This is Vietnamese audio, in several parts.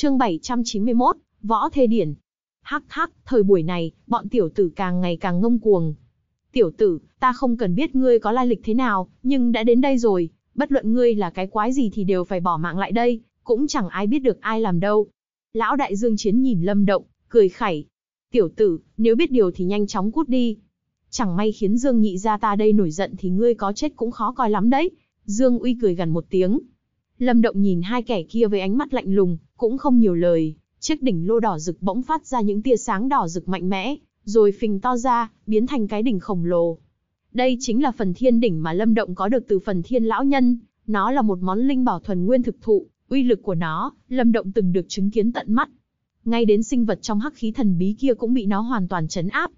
Chương 791, Võ Thê Điển. Hắc hắc, thời buổi này, bọn tiểu tử càng ngày càng ngông cuồng. Tiểu tử, ta không cần biết ngươi có lai lịch thế nào, nhưng đã đến đây rồi, bất luận ngươi là cái quái gì thì đều phải bỏ mạng lại đây, cũng chẳng ai biết được ai làm đâu. Lão đại dương chiến nhìn lâm động, cười khẩy. Tiểu tử, nếu biết điều thì nhanh chóng cút đi. Chẳng may khiến Dương nhị ra ta đây nổi giận thì ngươi có chết cũng khó coi lắm đấy. Dương uy cười gần một tiếng. Lâm động nhìn hai kẻ kia với ánh mắt lạnh lùng, cũng không nhiều lời, chiếc đỉnh lô đỏ rực bỗng phát ra những tia sáng đỏ rực mạnh mẽ, rồi phình to ra, biến thành cái đỉnh khổng lồ. Đây chính là phần thiên đỉnh mà Lâm Động có được từ phần thiên lão nhân, nó là một món linh bảo thuần nguyên thực thụ, uy lực của nó, Lâm Động từng được chứng kiến tận mắt. Ngay đến sinh vật trong hắc khí thần bí kia cũng bị nó hoàn toàn chấn áp.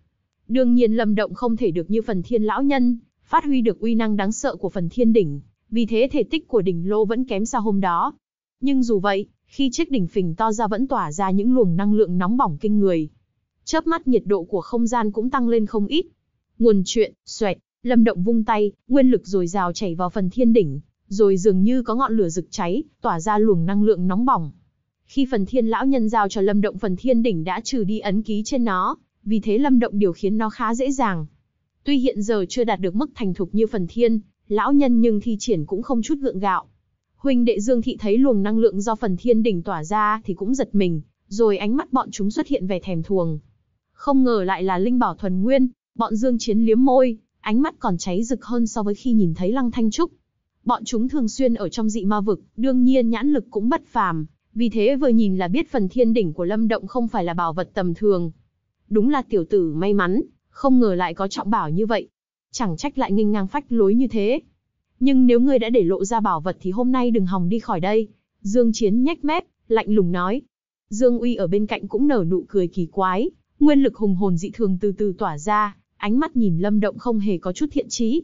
Đương nhiên Lâm Động không thể được như phần thiên lão nhân, phát huy được uy năng đáng sợ của phần thiên đỉnh, vì thế thể tích của đỉnh lô vẫn kém xa hôm đó. Nhưng dù vậy, khi chiếc đỉnh phình to ra vẫn tỏa ra những luồng năng lượng nóng bỏng kinh người. Chớp mắt nhiệt độ của không gian cũng tăng lên không ít. Nguồn chuyện, xoẹt, Lâm Động vung tay, nguyên lực dồi dào chảy vào phần thiên đỉnh, rồi dường như có ngọn lửa rực cháy, tỏa ra luồng năng lượng nóng bỏng. Khi phần thiên lão nhân giao cho Lâm Động phần thiên đỉnh đã trừ đi ấn ký trên nó, vì thế Lâm Động điều khiến nó khá dễ dàng. Tuy hiện giờ chưa đạt được mức thành thục như phần thiên, lão nhân nhưng thi triển cũng không chút gượng gạo. Huynh đệ Dương Thị thấy luồng năng lượng do phần thiên đỉnh tỏa ra thì cũng giật mình, rồi ánh mắt bọn chúng xuất hiện vẻ thèm thuồng. Không ngờ lại là linh bảo thuần nguyên, bọn Dương Chiến liếm môi, ánh mắt còn cháy rực hơn so với khi nhìn thấy Lăng Thanh Trúc. Bọn chúng thường xuyên ở trong dị ma vực, đương nhiên nhãn lực cũng bất phàm, vì thế vừa nhìn là biết phần thiên đỉnh của Lâm Động không phải là bảo vật tầm thường. Đúng là tiểu tử may mắn, không ngờ lại có trọng bảo như vậy. Chẳng trách lại nghênh ngang phách lối như thế, nhưng nếu ngươi đã để lộ ra bảo vật thì hôm nay đừng hòng đi khỏi đây. Dương Chiến nhếch mép, lạnh lùng nói. Dương Uy ở bên cạnh cũng nở nụ cười kỳ quái, nguyên lực hùng hồn dị thường từ từ tỏa ra, ánh mắt nhìn Lâm Động không hề có chút thiện chí.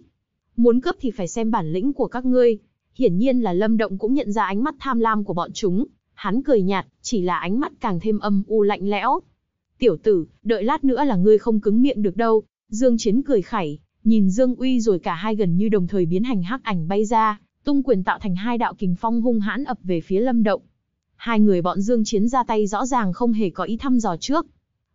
Muốn cướp thì phải xem bản lĩnh của các ngươi. Hiển nhiên là Lâm Động cũng nhận ra ánh mắt tham lam của bọn chúng, hắn cười nhạt, chỉ là ánh mắt càng thêm âm u lạnh lẽo. "Tiểu tử, đợi lát nữa là ngươi không cứng miệng được đâu." Dương Chiến cười khẩy, Nhìn Dương Uy rồi cả hai gần như đồng thời biến hành hắc ảnh bay ra, tung quyền tạo thành hai đạo kình phong hung hãn ập về phía Lâm Động. Hai người bọn Dương Chiến ra tay rõ ràng không hề có ý thăm dò trước.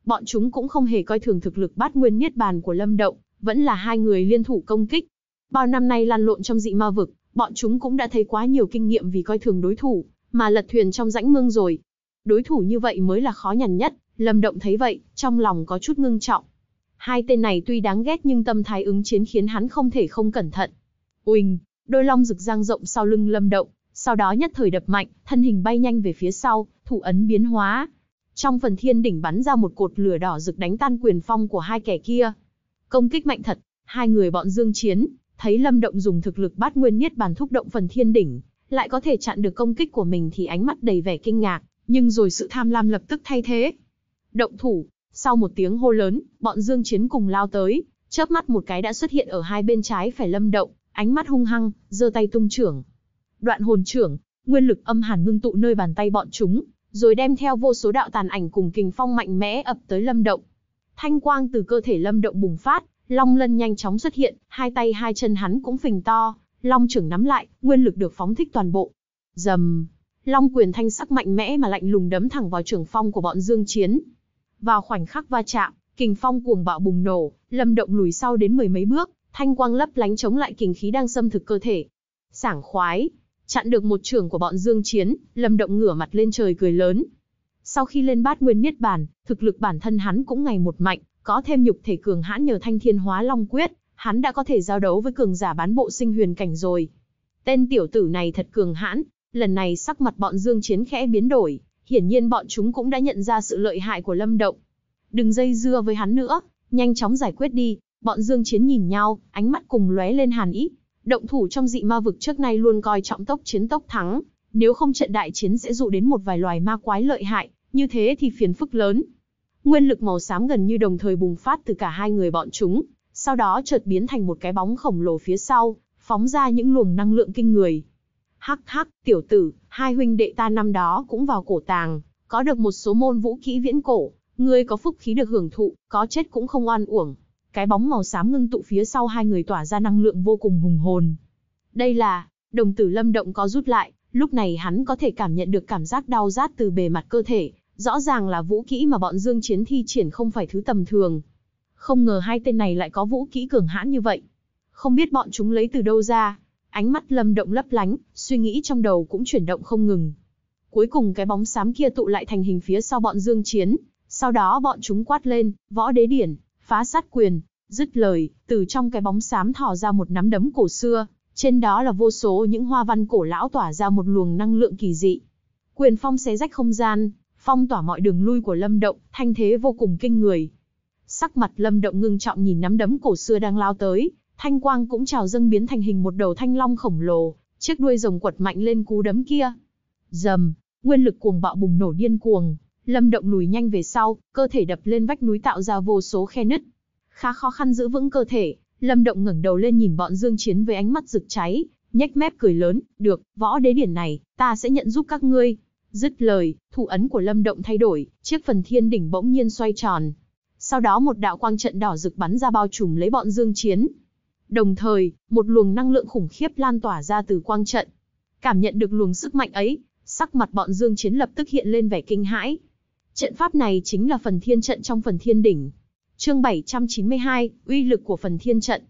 Bọn chúng cũng không hề coi thường thực lực bát nguyên niết bàn của Lâm Động, vẫn là hai người liên thủ công kích. Bao năm nay lăn lộn trong dị ma vực, bọn chúng cũng đã thấy quá nhiều kinh nghiệm vì coi thường đối thủ, mà lật thuyền trong rãnh mương rồi. Đối thủ như vậy mới là khó nhằn nhất, Lâm Động thấy vậy, trong lòng có chút ngưng trọng. Hai tên này tuy đáng ghét nhưng tâm thái ứng chiến khiến hắn không thể không cẩn thận. Uỳnh, đôi long rực giang rộng sau lưng lâm động, sau đó nhất thời đập mạnh, thân hình bay nhanh về phía sau, thủ ấn biến hóa. Trong phần thiên đỉnh bắn ra một cột lửa đỏ rực đánh tan quyền phong của hai kẻ kia. Công kích mạnh thật, hai người bọn dương chiến, thấy lâm động dùng thực lực bát nguyên niết bàn thúc động phần thiên đỉnh, lại có thể chặn được công kích của mình thì ánh mắt đầy vẻ kinh ngạc, nhưng rồi sự tham lam lập tức thay thế. Động thủ, sau một tiếng hô lớn, bọn Dương Chiến cùng lao tới, chớp mắt một cái đã xuất hiện ở hai bên trái phải Lâm Động, ánh mắt hung hăng, giơ tay tung trưởng. Đoạn hồn trưởng, nguyên lực âm hàn ngưng tụ nơi bàn tay bọn chúng, rồi đem theo vô số đạo tàn ảnh cùng kình phong mạnh mẽ ập tới Lâm Động. Thanh quang từ cơ thể Lâm Động bùng phát, long lân nhanh chóng xuất hiện, hai tay hai chân hắn cũng phình to, long trưởng nắm lại, nguyên lực được phóng thích toàn bộ. Dầm, long quyền thanh sắc mạnh mẽ mà lạnh lùng đấm thẳng vào trưởng phong của bọn Dương Chiến. Vào khoảnh khắc va chạm, kình phong cuồng bạo bùng nổ, Lâm Động lùi sau đến mười mấy bước, thanh quang lấp lánh chống lại kình khí đang xâm thực cơ thể. Sảng khoái, chặn được một trường của bọn Dương Chiến, Lâm Động ngửa mặt lên trời cười lớn. Sau khi lên bát nguyên niết bàn, thực lực bản thân hắn cũng ngày một mạnh, có thêm nhục thể cường hãn nhờ thanh thiên hóa long quyết, hắn đã có thể giao đấu với cường giả bán bộ sinh huyền cảnh rồi. Tên tiểu tử này thật cường hãn, lần này sắc mặt bọn Dương Chiến khẽ biến đổi, hiển nhiên bọn chúng cũng đã nhận ra sự lợi hại của Lâm Động. Đừng dây dưa với hắn nữa, nhanh chóng giải quyết đi. Bọn Dương Chiến nhìn nhau, ánh mắt cùng lóe lên hàn ý. Động thủ trong dị ma vực trước nay luôn coi trọng tốc chiến tốc thắng, nếu không trận đại chiến sẽ dụ đến một vài loài ma quái lợi hại, như thế thì phiền phức lớn. Nguyên lực màu xám gần như đồng thời bùng phát từ cả hai người bọn chúng, sau đó chợt biến thành một cái bóng khổng lồ phía sau, phóng ra những luồng năng lượng kinh người, Hắc hắc, tiểu tử, hai huynh đệ ta năm đó cũng vào cổ tàng, có được một số môn vũ kỹ viễn cổ, ngươi có phúc khí được hưởng thụ, có chết cũng không oan uổng. Cái bóng màu xám ngưng tụ phía sau hai người tỏa ra năng lượng vô cùng hùng hồn. Đây là, đồng tử lâm động có rút lại, lúc này hắn có thể cảm nhận được cảm giác đau rát từ bề mặt cơ thể, rõ ràng là vũ kỹ mà bọn dương chiến thi triển không phải thứ tầm thường. Không ngờ hai tên này lại có vũ kỹ cường hãn như vậy. Không biết bọn chúng lấy từ đâu ra, Ánh mắt Lâm Động lấp lánh, suy nghĩ trong đầu cũng chuyển động không ngừng. Cuối cùng cái bóng xám kia tụ lại thành hình phía sau bọn Dương Chiến, sau đó bọn chúng quát lên, võ đế điển, phá sát quyền, dứt lời, từ trong cái bóng xám thò ra một nắm đấm cổ xưa, trên đó là vô số những hoa văn cổ lão tỏa ra một luồng năng lượng kỳ dị. Quyền phong xé rách không gian, phong tỏa mọi đường lui của Lâm Động, thanh thế vô cùng kinh người. Sắc mặt Lâm Động ngưng trọng nhìn nắm đấm cổ xưa đang lao tới, Thanh quang cũng trào dâng biến thành hình một đầu thanh long khổng lồ, chiếc đuôi rồng quật mạnh lên cú đấm kia. Dầm, nguyên lực cuồng bạo bùng nổ điên cuồng, Lâm Động lùi nhanh về sau, cơ thể đập lên vách núi tạo ra vô số khe nứt. Khá khó khăn giữ vững cơ thể, Lâm Động ngẩng đầu lên nhìn bọn Dương Chiến với ánh mắt rực cháy, nhếch mép cười lớn, "Được, võ đế điển này, ta sẽ nhận giúp các ngươi." Dứt lời, thủ ấn của Lâm Động thay đổi, chiếc phần thiên đỉnh bỗng nhiên xoay tròn. Sau đó một đạo quang trận đỏ rực bắn ra bao trùm lấy bọn Dương Chiến. Đồng thời, một luồng năng lượng khủng khiếp lan tỏa ra từ quang trận. Cảm nhận được luồng sức mạnh ấy, sắc mặt bọn Dương Chiến lập tức hiện lên vẻ kinh hãi. Trận pháp này chính là phần thiên trận trong phần thiên đỉnh. Chương 792, uy lực của phần thiên trận.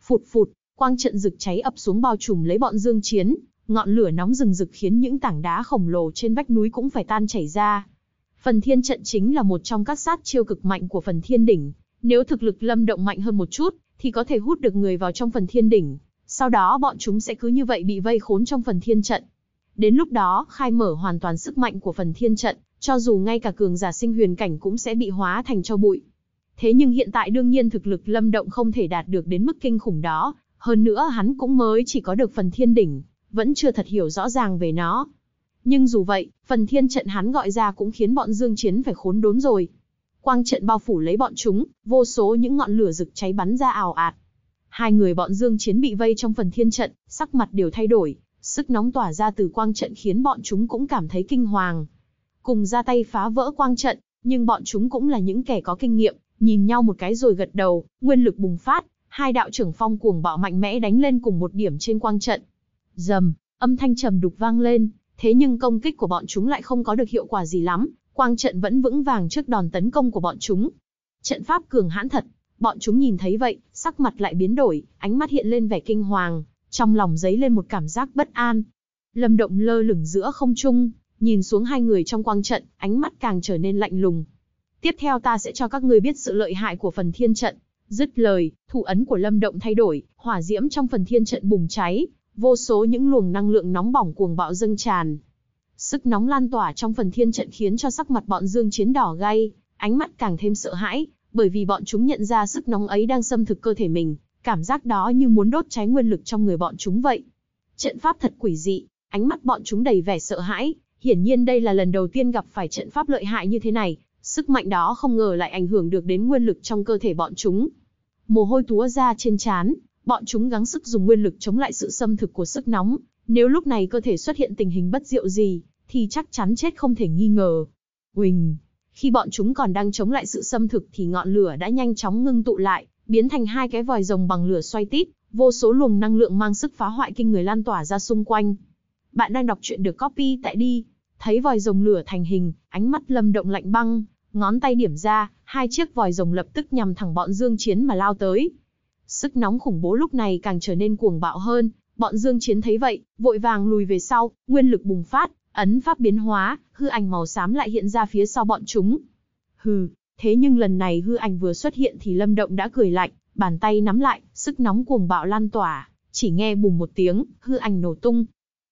Phụt phụt, quang trận rực cháy ập xuống bao trùm lấy bọn Dương Chiến, ngọn lửa nóng rừng rực khiến những tảng đá khổng lồ trên vách núi cũng phải tan chảy ra. Phần thiên trận chính là một trong các sát chiêu cực mạnh của phần thiên đỉnh, nếu thực lực lâm động mạnh hơn một chút, thì có thể hút được người vào trong phần thiên đỉnh, sau đó bọn chúng sẽ cứ như vậy bị vây khốn trong phần thiên trận. Đến lúc đó, khai mở hoàn toàn sức mạnh của phần thiên trận, cho dù ngay cả cường giả sinh huyền cảnh cũng sẽ bị hóa thành cho bụi. Thế nhưng hiện tại đương nhiên thực lực Lâm Động không thể đạt được đến mức kinh khủng đó, hơn nữa hắn cũng mới chỉ có được phần thiên đỉnh, vẫn chưa thật hiểu rõ ràng về nó. Nhưng dù vậy, phần thiên trận hắn gọi ra cũng khiến bọn Dương Chiến phải khốn đốn rồi quang trận bao phủ lấy bọn chúng, vô số những ngọn lửa rực cháy bắn ra ào ạt. Hai người bọn Dương Chiến bị vây trong phần thiên trận, sắc mặt đều thay đổi, sức nóng tỏa ra từ quang trận khiến bọn chúng cũng cảm thấy kinh hoàng. Cùng ra tay phá vỡ quang trận, nhưng bọn chúng cũng là những kẻ có kinh nghiệm, nhìn nhau một cái rồi gật đầu, nguyên lực bùng phát, hai đạo trưởng phong cuồng bạo mạnh mẽ đánh lên cùng một điểm trên quang trận. Dầm, âm thanh trầm đục vang lên, thế nhưng công kích của bọn chúng lại không có được hiệu quả gì lắm, Quang trận vẫn vững vàng trước đòn tấn công của bọn chúng. Trận pháp cường hãn thật, bọn chúng nhìn thấy vậy, sắc mặt lại biến đổi, ánh mắt hiện lên vẻ kinh hoàng, trong lòng dấy lên một cảm giác bất an. Lâm Động lơ lửng giữa không trung, nhìn xuống hai người trong quang trận, ánh mắt càng trở nên lạnh lùng. Tiếp theo ta sẽ cho các ngươi biết sự lợi hại của phần thiên trận. Dứt lời, thủ ấn của Lâm Động thay đổi, hỏa diễm trong phần thiên trận bùng cháy, vô số những luồng năng lượng nóng bỏng cuồng bạo dâng tràn, Sức nóng lan tỏa trong phần thiên trận khiến cho sắc mặt bọn dương chiến đỏ gay, ánh mắt càng thêm sợ hãi, bởi vì bọn chúng nhận ra sức nóng ấy đang xâm thực cơ thể mình, cảm giác đó như muốn đốt cháy nguyên lực trong người bọn chúng vậy. Trận pháp thật quỷ dị, ánh mắt bọn chúng đầy vẻ sợ hãi, hiển nhiên đây là lần đầu tiên gặp phải trận pháp lợi hại như thế này, sức mạnh đó không ngờ lại ảnh hưởng được đến nguyên lực trong cơ thể bọn chúng. Mồ hôi túa ra trên trán, bọn chúng gắng sức dùng nguyên lực chống lại sự xâm thực của sức nóng, nếu lúc này cơ thể xuất hiện tình hình bất diệu gì, thì chắc chắn chết không thể nghi ngờ. Quỳnh, Khi bọn chúng còn đang chống lại sự xâm thực thì ngọn lửa đã nhanh chóng ngưng tụ lại, biến thành hai cái vòi rồng bằng lửa xoay tít, vô số luồng năng lượng mang sức phá hoại kinh người lan tỏa ra xung quanh. Bạn đang đọc truyện được copy tại đi. Thấy vòi rồng lửa thành hình, ánh mắt Lâm Động lạnh băng, ngón tay điểm ra, hai chiếc vòi rồng lập tức nhằm thẳng bọn Dương Chiến mà lao tới. Sức nóng khủng bố lúc này càng trở nên cuồng bạo hơn, Bọn Dương Chiến thấy vậy, vội vàng lùi về sau, nguyên lực bùng phát, ấn pháp biến hóa, hư ảnh màu xám lại hiện ra phía sau bọn chúng. Hừ, thế nhưng lần này hư ảnh vừa xuất hiện thì Lâm Động đã cười lạnh, bàn tay nắm lại, sức nóng cuồng bạo lan tỏa, chỉ nghe bùng một tiếng, hư ảnh nổ tung.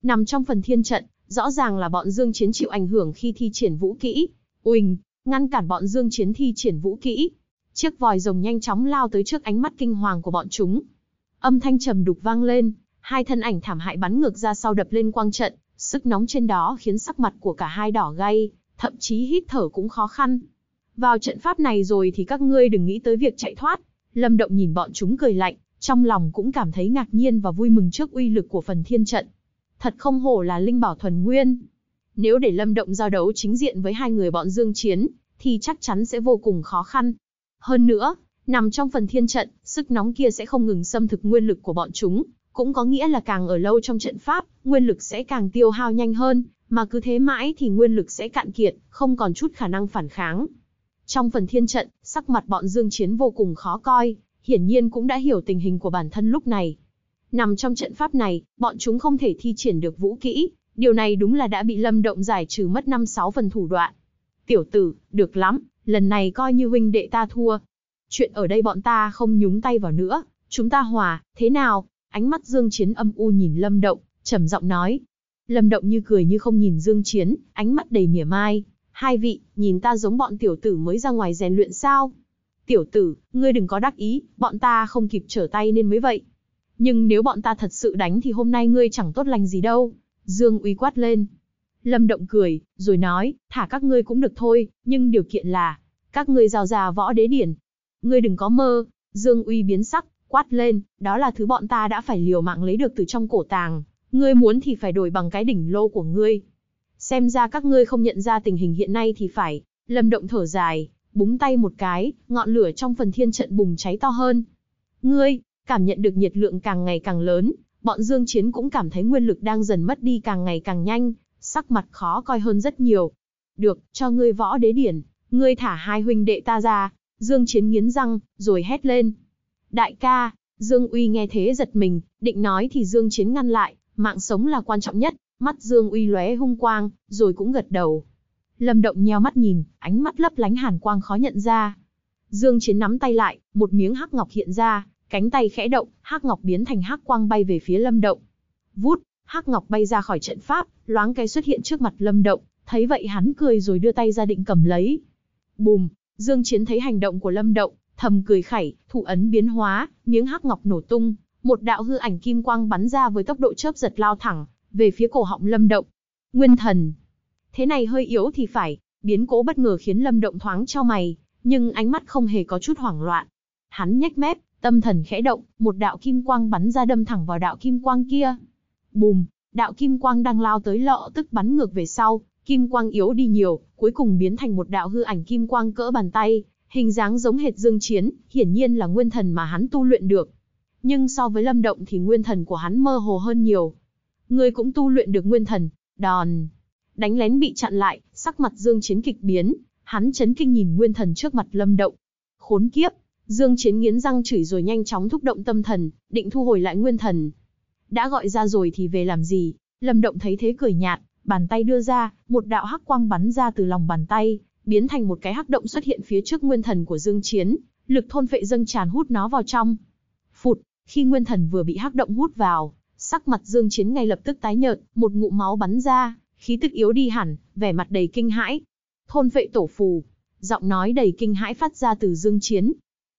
Nằm trong phần thiên trận, rõ ràng là bọn Dương Chiến chịu ảnh hưởng khi thi triển vũ kỹ. Uỳnh, ngăn cản bọn Dương Chiến thi triển vũ kỹ. Chiếc vòi rồng nhanh chóng lao tới trước ánh mắt kinh hoàng của bọn chúng. Âm thanh trầm đục vang lên, hai thân ảnh thảm hại bắn ngược ra sau đập lên quang trận, sức nóng trên đó khiến sắc mặt của cả hai đỏ gay, thậm chí hít thở cũng khó khăn. Vào trận pháp này rồi thì các ngươi đừng nghĩ tới việc chạy thoát. Lâm Động nhìn bọn chúng cười lạnh, trong lòng cũng cảm thấy ngạc nhiên và vui mừng trước uy lực của phần thiên trận. Thật không hổ là linh bảo thuần nguyên. Nếu để Lâm Động giao đấu chính diện với hai người bọn Dương Chiến, thì chắc chắn sẽ vô cùng khó khăn. Hơn nữa, nằm trong phần thiên trận, sức nóng kia sẽ không ngừng xâm thực nguyên lực của bọn chúng, cũng có nghĩa là càng ở lâu trong trận pháp, nguyên lực sẽ càng tiêu hao nhanh hơn, mà cứ thế mãi thì nguyên lực sẽ cạn kiệt, không còn chút khả năng phản kháng. Trong phần thiên trận, sắc mặt bọn Dương Chiến vô cùng khó coi, hiển nhiên cũng đã hiểu tình hình của bản thân lúc này. Nằm trong trận pháp này, bọn chúng không thể thi triển được vũ kỹ, điều này đúng là đã bị Lâm Động giải trừ mất 5-6 phần thủ đoạn. Tiểu tử, được lắm, lần này coi như huynh đệ ta thua. Chuyện ở đây bọn ta không nhúng tay vào nữa, chúng ta hòa, thế nào? Ánh mắt Dương Chiến âm u nhìn Lâm Động, trầm giọng nói. Lâm Động như cười như không nhìn Dương Chiến, ánh mắt đầy mỉa mai. Hai vị, nhìn ta giống bọn tiểu tử mới ra ngoài rèn luyện sao? Tiểu tử, ngươi đừng có đắc ý, bọn ta không kịp trở tay nên mới vậy. Nhưng nếu bọn ta thật sự đánh thì hôm nay ngươi chẳng tốt lành gì đâu. Dương uy quát lên. Lâm Động cười, rồi nói, thả các ngươi cũng được thôi, nhưng điều kiện là, các ngươi rào ra võ đế điển. Ngươi đừng có mơ, Dương uy biến sắc, Quát lên, đó là thứ bọn ta đã phải liều mạng lấy được từ trong cổ tàng. Ngươi muốn thì phải đổi bằng cái đỉnh lô của ngươi. Xem ra các ngươi không nhận ra tình hình hiện nay thì phải. Lâm động thở dài, búng tay một cái, ngọn lửa trong phần thiên trận bùng cháy to hơn. Ngươi, cảm nhận được nhiệt lượng càng ngày càng lớn, bọn dương chiến cũng cảm thấy nguyên lực đang dần mất đi càng ngày càng nhanh, sắc mặt khó coi hơn rất nhiều. Được, cho ngươi võ đế điển, ngươi thả hai huynh đệ ta ra, dương chiến nghiến răng, rồi hét lên, Đại ca, Dương Uy nghe thế giật mình, định nói thì Dương Chiến ngăn lại, mạng sống là quan trọng nhất, mắt Dương Uy lóe hung quang, rồi cũng gật đầu. Lâm Động nheo mắt nhìn, ánh mắt lấp lánh hàn quang khó nhận ra. Dương Chiến nắm tay lại, một miếng hắc ngọc hiện ra, cánh tay khẽ động, hắc ngọc biến thành hắc quang bay về phía Lâm Động. Vút, hắc ngọc bay ra khỏi trận pháp, loáng cái xuất hiện trước mặt Lâm Động, thấy vậy hắn cười rồi đưa tay ra định cầm lấy. Bùm, Dương Chiến thấy hành động của Lâm Động, thầm cười khẩy, thủ ấn biến hóa, miếng hắc ngọc nổ tung, một đạo hư ảnh kim quang bắn ra với tốc độ chớp giật lao thẳng về phía cổ họng Lâm Động. Nguyên thần, thế này hơi yếu thì phải, biến cố bất ngờ khiến Lâm Động thoáng cho mày, nhưng ánh mắt không hề có chút hoảng loạn. Hắn nhếch mép, tâm thần khẽ động, một đạo kim quang bắn ra đâm thẳng vào đạo kim quang kia. Bùm, đạo kim quang đang lao tới lọ tức bắn ngược về sau, kim quang yếu đi nhiều, cuối cùng biến thành một đạo hư ảnh kim quang cỡ bàn tay, Hình dáng giống hệt Dương Chiến, hiển nhiên là nguyên thần mà hắn tu luyện được. Nhưng so với Lâm Động thì nguyên thần của hắn mơ hồ hơn nhiều. Ngươi cũng tu luyện được nguyên thần, đòn. Đánh lén bị chặn lại, sắc mặt Dương Chiến kịch biến, hắn chấn kinh nhìn nguyên thần trước mặt Lâm Động. Khốn kiếp, Dương Chiến nghiến răng chửi rồi nhanh chóng thúc động tâm thần, định thu hồi lại nguyên thần. Đã gọi ra rồi thì về làm gì? Lâm Động thấy thế cười nhạt, bàn tay đưa ra, một đạo hắc quang bắn ra từ lòng bàn tay, biến thành một cái hắc động xuất hiện phía trước nguyên thần của Dương Chiến, lực thôn vệ dâng tràn hút nó vào trong. Phụt, khi nguyên thần vừa bị hắc động hút vào, sắc mặt Dương Chiến ngay lập tức tái nhợt, một ngụm máu bắn ra, khí tức yếu đi hẳn, vẻ mặt đầy kinh hãi. Thôn vệ tổ phù, giọng nói đầy kinh hãi phát ra từ Dương Chiến.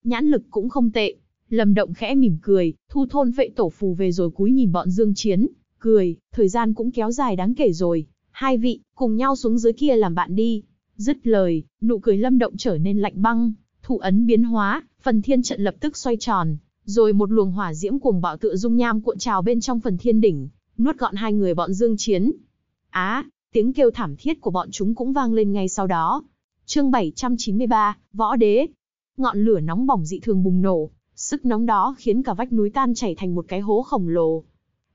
Nhãn lực cũng không tệ, Lâm Động khẽ mỉm cười, thu thôn vệ tổ phù về rồi cúi nhìn bọn Dương Chiến, cười, thời gian cũng kéo dài đáng kể rồi, hai vị, cùng nhau xuống dưới kia làm bạn đi. Dứt lời, nụ cười lâm động trở nên lạnh băng, thủ ấn biến hóa, phần thiên trận lập tức xoay tròn, rồi một luồng hỏa diễm cuồng bạo tựa dung nham cuộn trào bên trong phần thiên đỉnh, nuốt gọn hai người bọn Dương Chiến. Á, tiếng kêu thảm thiết của bọn chúng cũng vang lên ngay sau đó. Chương 793, Võ Đế. Ngọn lửa nóng bỏng dị thường bùng nổ, sức nóng đó khiến cả vách núi tan chảy thành một cái hố khổng lồ.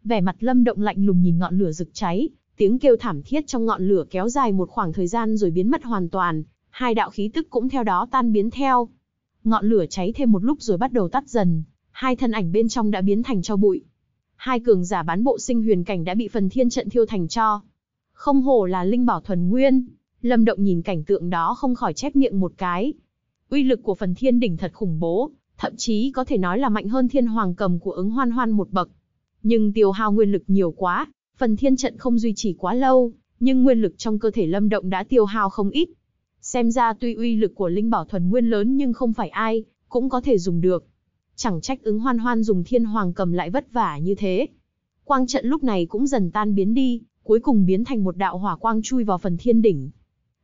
Vẻ mặt Lâm Động lạnh lùng nhìn ngọn lửa rực cháy, Tiếng kêu thảm thiết trong ngọn lửa kéo dài một khoảng thời gian rồi biến mất hoàn toàn, hai đạo khí tức cũng theo đó tan biến theo. Ngọn lửa cháy thêm một lúc rồi bắt đầu tắt dần, hai thân ảnh bên trong đã biến thành cho bụi. Hai cường giả bán bộ sinh huyền cảnh đã bị phần thiên trận thiêu thành cho. Không hổ là linh bảo thuần nguyên, Lâm Động nhìn cảnh tượng đó không khỏi chép miệng một cái. Uy lực của phần thiên đỉnh thật khủng bố, thậm chí có thể nói là mạnh hơn thiên hoàng cầm của ứng hoan hoan một bậc. Nhưng tiêu hao nguyên lực nhiều quá, Phần thiên trận không duy trì quá lâu, nhưng nguyên lực trong cơ thể Lâm Động đã tiêu hao không ít. Xem ra tuy uy lực của linh bảo thuần nguyên lớn nhưng không phải ai cũng có thể dùng được. Chẳng trách ứng hoan hoan dùng thiên hoàng cầm lại vất vả như thế. Quang trận lúc này cũng dần tan biến đi, cuối cùng biến thành một đạo hỏa quang chui vào phần thiên đỉnh.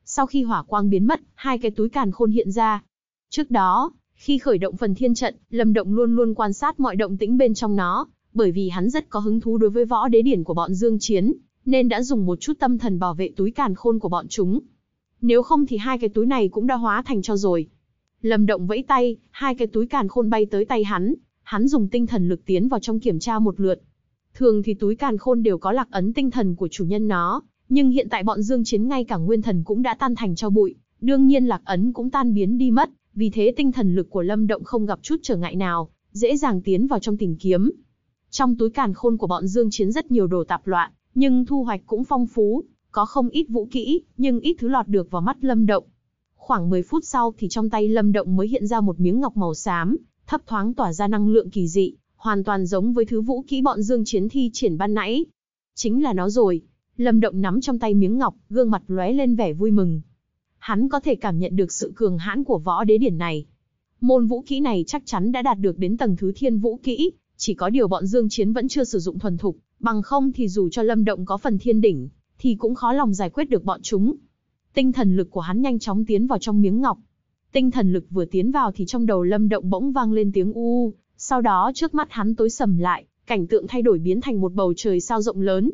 Sau khi hỏa quang biến mất, hai cái túi càn khôn hiện ra. Trước đó, khi khởi động phần thiên trận, Lâm Động luôn luôn quan sát mọi động tĩnh bên trong nó, bởi vì hắn rất có hứng thú đối với võ đế điển của bọn Dương Chiến, nên đã dùng một chút tâm thần bảo vệ túi càn khôn của bọn chúng. Nếu không thì hai cái túi này cũng đã hóa thành cho rồi. Lâm Động vẫy tay, hai cái túi càn khôn bay tới tay hắn, hắn dùng tinh thần lực tiến vào trong kiểm tra một lượt. Thường thì túi càn khôn đều có lạc ấn tinh thần của chủ nhân nó, nhưng hiện tại bọn Dương Chiến ngay cả nguyên thần cũng đã tan thành cho bụi, đương nhiên lạc ấn cũng tan biến đi mất, vì thế tinh thần lực của Lâm Động không gặp chút trở ngại nào, dễ dàng tiến vào trong tìm kiếm. Trong túi càn khôn của bọn Dương Chiến rất nhiều đồ tạp loạn, nhưng thu hoạch cũng phong phú, có không ít vũ kỹ, nhưng ít thứ lọt được vào mắt Lâm Động. Khoảng 10 phút sau thì trong tay Lâm Động mới hiện ra một miếng ngọc màu xám, thấp thoáng tỏa ra năng lượng kỳ dị, hoàn toàn giống với thứ vũ kỹ bọn Dương Chiến thi triển ban nãy. Chính là nó rồi. Lâm Động nắm trong tay miếng ngọc, gương mặt lóe lên vẻ vui mừng. Hắn có thể cảm nhận được sự cường hãn của võ đế điển này. Môn vũ kỹ này chắc chắn đã đạt được đến tầng thứ thiên vũ kỹ, chỉ có điều bọn Dương Chiến vẫn chưa sử dụng thuần thục, bằng không thì dù cho Lâm Động có phần thiên đỉnh, thì cũng khó lòng giải quyết được bọn chúng. Tinh thần lực của hắn nhanh chóng tiến vào trong miếng ngọc. Tinh thần lực vừa tiến vào thì trong đầu Lâm Động bỗng vang lên tiếng u, sau đó trước mắt hắn tối sầm lại, cảnh tượng thay đổi biến thành một bầu trời sao rộng lớn.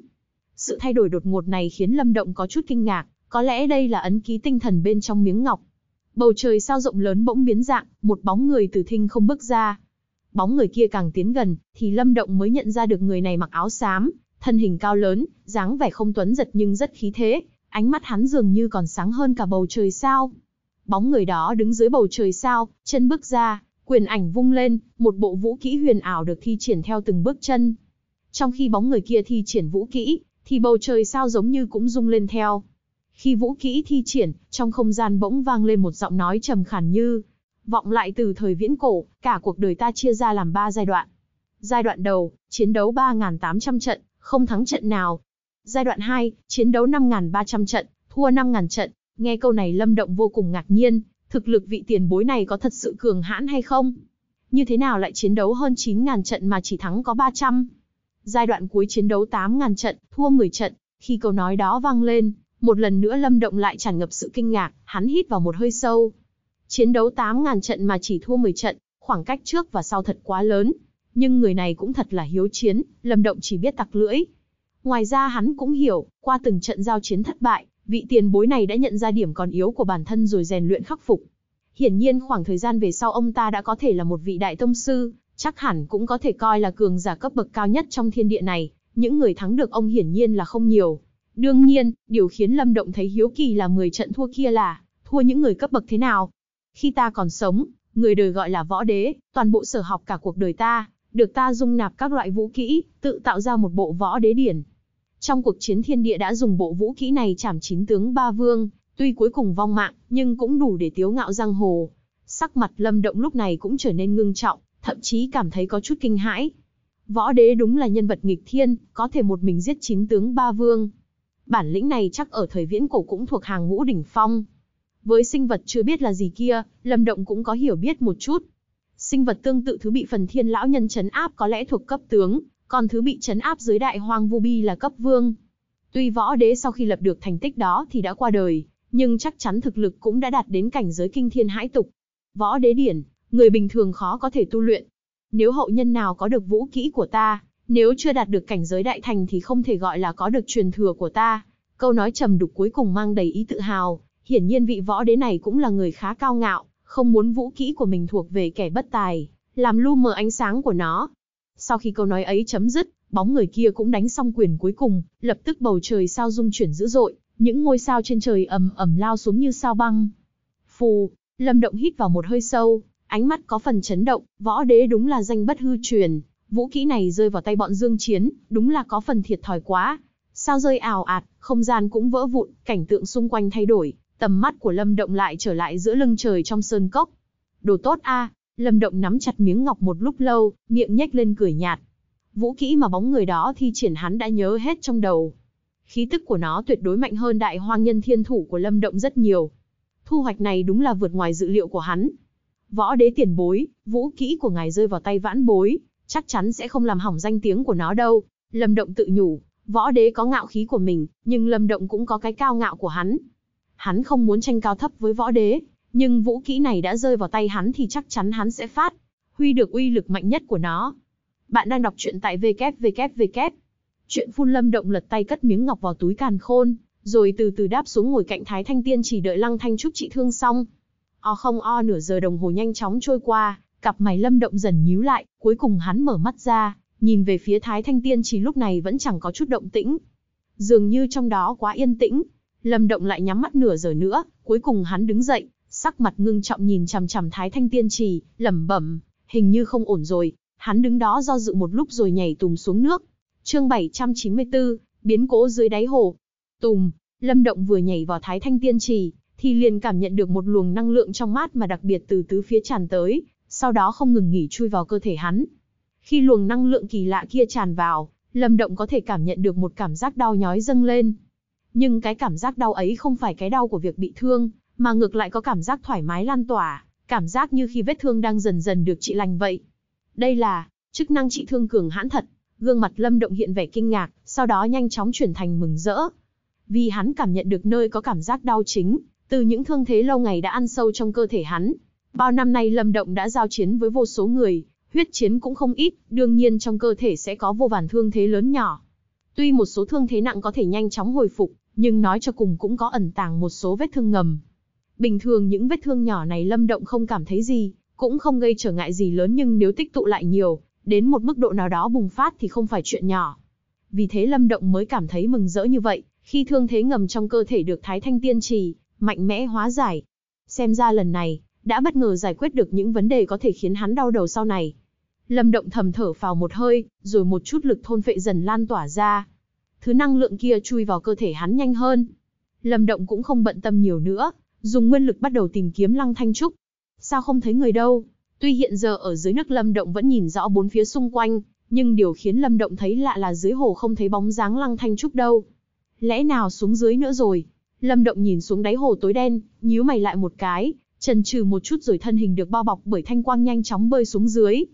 Sự thay đổi đột ngột này khiến Lâm Động có chút kinh ngạc, có lẽ đây là ấn ký tinh thần bên trong miếng ngọc. Bầu trời sao rộng lớn bỗng biến dạng, một bóng người từ thinh không bước ra, Bóng người kia càng tiến gần, thì Lâm Động mới nhận ra được người này mặc áo xám, thân hình cao lớn, dáng vẻ không tuấn giật nhưng rất khí thế, ánh mắt hắn dường như còn sáng hơn cả bầu trời sao. Bóng người đó đứng dưới bầu trời sao, chân bước ra, quyền ảnh vung lên, một bộ vũ kỹ huyền ảo được thi triển theo từng bước chân. Trong khi bóng người kia thi triển vũ kỹ, thì bầu trời sao giống như cũng rung lên theo. Khi vũ kỹ thi triển, trong không gian bỗng vang lên một giọng nói trầm khản như, vọng lại từ thời viễn cổ, cả cuộc đời ta chia ra làm ba giai đoạn. Giai đoạn đầu, chiến đấu 3.800 trận, không thắng trận nào. Giai đoạn 2, chiến đấu 5.300 trận, thua 5.000 trận. Nghe câu này Lâm Động vô cùng ngạc nhiên, thực lực vị tiền bối này có thật sự cường hãn hay không? Như thế nào lại chiến đấu hơn 9.000 trận mà chỉ thắng có 300? Giai đoạn cuối chiến đấu 8.000 trận, thua 10 trận. Khi câu nói đó vang lên, một lần nữa Lâm Động lại tràn ngập sự kinh ngạc, hắn hít vào một hơi sâu, Chiến đấu 8.000 trận mà chỉ thua 10 trận, khoảng cách trước và sau thật quá lớn. Nhưng người này cũng thật là hiếu chiến, Lâm Động chỉ biết tặc lưỡi. Ngoài ra hắn cũng hiểu, qua từng trận giao chiến thất bại, vị tiền bối này đã nhận ra điểm còn yếu của bản thân rồi rèn luyện khắc phục. Hiển nhiên khoảng thời gian về sau ông ta đã có thể là một vị đại tông sư, chắc hẳn cũng có thể coi là cường giả cấp bậc cao nhất trong thiên địa này, những người thắng được ông hiển nhiên là không nhiều. Đương nhiên, điều khiến Lâm Động thấy hiếu kỳ là 10 trận thua kia là, thua những người cấp bậc thế nào, khi ta còn sống, người đời gọi là võ đế, toàn bộ sở học cả cuộc đời ta, được ta dung nạp các loại vũ kỹ, tự tạo ra một bộ võ đế điển. Trong cuộc chiến thiên địa đã dùng bộ vũ kỹ này chảm chín tướng ba vương, tuy cuối cùng vong mạng, nhưng cũng đủ để tiếu ngạo giang hồ. Sắc mặt lâm động lúc này cũng trở nên ngưng trọng, thậm chí cảm thấy có chút kinh hãi. Võ đế đúng là nhân vật nghịch thiên, có thể một mình giết chín tướng ba vương. Bản lĩnh này chắc ở thời viễn cổ cũng thuộc hàng ngũ đỉnh phong, với sinh vật chưa biết là gì kia, Lâm Động cũng có hiểu biết một chút. Sinh vật tương tự thứ bị phần thiên lão nhân chấn áp có lẽ thuộc cấp tướng, còn thứ bị chấn áp dưới đại hoang vu bi là cấp vương. Tuy võ đế sau khi lập được thành tích đó thì đã qua đời, nhưng chắc chắn thực lực cũng đã đạt đến cảnh giới kinh thiên hãi tục. Võ đế điển, người bình thường khó có thể tu luyện. Nếu hậu nhân nào có được vũ kỹ của ta, nếu chưa đạt được cảnh giới đại thành thì không thể gọi là có được truyền thừa của ta. Câu nói trầm đục cuối cùng mang đầy ý tự hào, hiển nhiên vị võ đế này cũng là người khá cao ngạo, không muốn vũ kỹ của mình thuộc về kẻ bất tài, làm lu mờ ánh sáng của nó. Sau khi câu nói ấy chấm dứt, bóng người kia cũng đánh xong quyền cuối cùng, lập tức bầu trời sao rung chuyển dữ dội, những ngôi sao trên trời ầm ầm lao xuống như sao băng. Phù, Lâm Động hít vào một hơi sâu, ánh mắt có phần chấn động, võ đế đúng là danh bất hư truyền, vũ kỹ này rơi vào tay bọn Dương Chiến, đúng là có phần thiệt thòi quá. Sao rơi ảo ạt, không gian cũng vỡ vụn, cảnh tượng xung quanh thay đổi, Tầm mắt của Lâm Động lại trở lại giữa lưng trời trong sơn cốc. Đồ tốt a, Lâm Động nắm chặt miếng ngọc một lúc lâu, miệng nhếch lên cười nhạt. Vũ kỹ mà bóng người đó thi triển hắn đã nhớ hết trong đầu. Khí tức của nó tuyệt đối mạnh hơn đại hoang nhân thiên thủ của Lâm Động rất nhiều. Thu hoạch này đúng là vượt ngoài dự liệu của hắn. Võ đế tiền bối, vũ kỹ của ngài rơi vào tay vãn bối, chắc chắn sẽ không làm hỏng danh tiếng của nó đâu. Lâm Động tự nhủ, võ đế có ngạo khí của mình, nhưng Lâm Động cũng có cái cao ngạo của hắn. Hắn không muốn tranh cao thấp với võ đế, nhưng vũ kỹ này đã rơi vào tay hắn thì chắc chắn hắn sẽ phát, huy được uy lực mạnh nhất của nó. Bạn đang đọc truyện tại www. Chuyện phun lâm động lật tay cất miếng ngọc vào túi càn khôn, rồi từ từ đáp xuống ngồi cạnh Thái Thanh Tiên chỉ đợi Lăng Thanh Trúc trị thương xong. O không o nửa giờ đồng hồ nhanh chóng trôi qua, cặp mày lâm động dần nhíu lại, cuối cùng hắn mở mắt ra, nhìn về phía Thái Thanh Tiên chỉ lúc này vẫn chẳng có chút động tĩnh. Dường như trong đó quá yên tĩnh, Lâm Động lại nhắm mắt nửa giờ nữa, cuối cùng hắn đứng dậy, sắc mặt ngưng trọng nhìn chằm chằm Thái Thanh Tiên Trì, lẩm bẩm, hình như không ổn rồi. Hắn đứng đó do dự một lúc rồi nhảy tùm xuống nước. Chương 794, biến cố dưới đáy hồ. Tùm, Lâm Động vừa nhảy vào Thái Thanh Tiên Trì, thì liền cảm nhận được một luồng năng lượng trong mát mà đặc biệt từ tứ phía tràn tới, sau đó không ngừng nghỉ chui vào cơ thể hắn. Khi luồng năng lượng kỳ lạ kia tràn vào, Lâm Động có thể cảm nhận được một cảm giác đau nhói dâng lên, nhưng cái cảm giác đau ấy không phải cái đau của việc bị thương, mà ngược lại có cảm giác thoải mái lan tỏa, cảm giác như khi vết thương đang dần dần được trị lành vậy. Đây là chức năng trị thương cường hãn thật. Gương mặt Lâm Động hiện vẻ kinh ngạc, sau đó nhanh chóng chuyển thành mừng rỡ. Vì hắn cảm nhận được nơi có cảm giác đau chính, từ những thương thế lâu ngày đã ăn sâu trong cơ thể hắn. Bao năm nay Lâm Động đã giao chiến với vô số người, huyết chiến cũng không ít, đương nhiên trong cơ thể sẽ có vô vàn thương thế lớn nhỏ. Tuy một số thương thế nặng có thể nhanh chóng hồi phục, nhưng nói cho cùng cũng có ẩn tàng một số vết thương ngầm. Bình thường những vết thương nhỏ này Lâm Động không cảm thấy gì, cũng không gây trở ngại gì lớn nhưng nếu tích tụ lại nhiều, đến một mức độ nào đó bùng phát thì không phải chuyện nhỏ. Vì thế Lâm Động mới cảm thấy mừng rỡ như vậy, khi thương thế ngầm trong cơ thể được Thái Thanh Tiên trì, mạnh mẽ hóa giải. Xem ra lần này, đã bất ngờ giải quyết được những vấn đề có thể khiến hắn đau đầu sau này. Lâm Động thầm thở phào một hơi, rồi một chút lực thôn phệ dần lan tỏa ra, thứ năng lượng kia chui vào cơ thể hắn nhanh hơn. Lâm Động cũng không bận tâm nhiều nữa, dùng nguyên lực bắt đầu tìm kiếm Lăng Thanh Trúc. Sao không thấy người đâu? Tuy hiện giờ ở dưới nước Lâm Động vẫn nhìn rõ bốn phía xung quanh, nhưng điều khiến Lâm Động thấy lạ là dưới hồ không thấy bóng dáng Lăng Thanh Trúc đâu. Lẽ nào xuống dưới nữa rồi? Lâm Động nhìn xuống đáy hồ tối đen, nhíu mày lại một cái, chần chừ một chút rồi thân hình được bao bọc bởi thanh quang nhanh chóng bơi xuống dưới.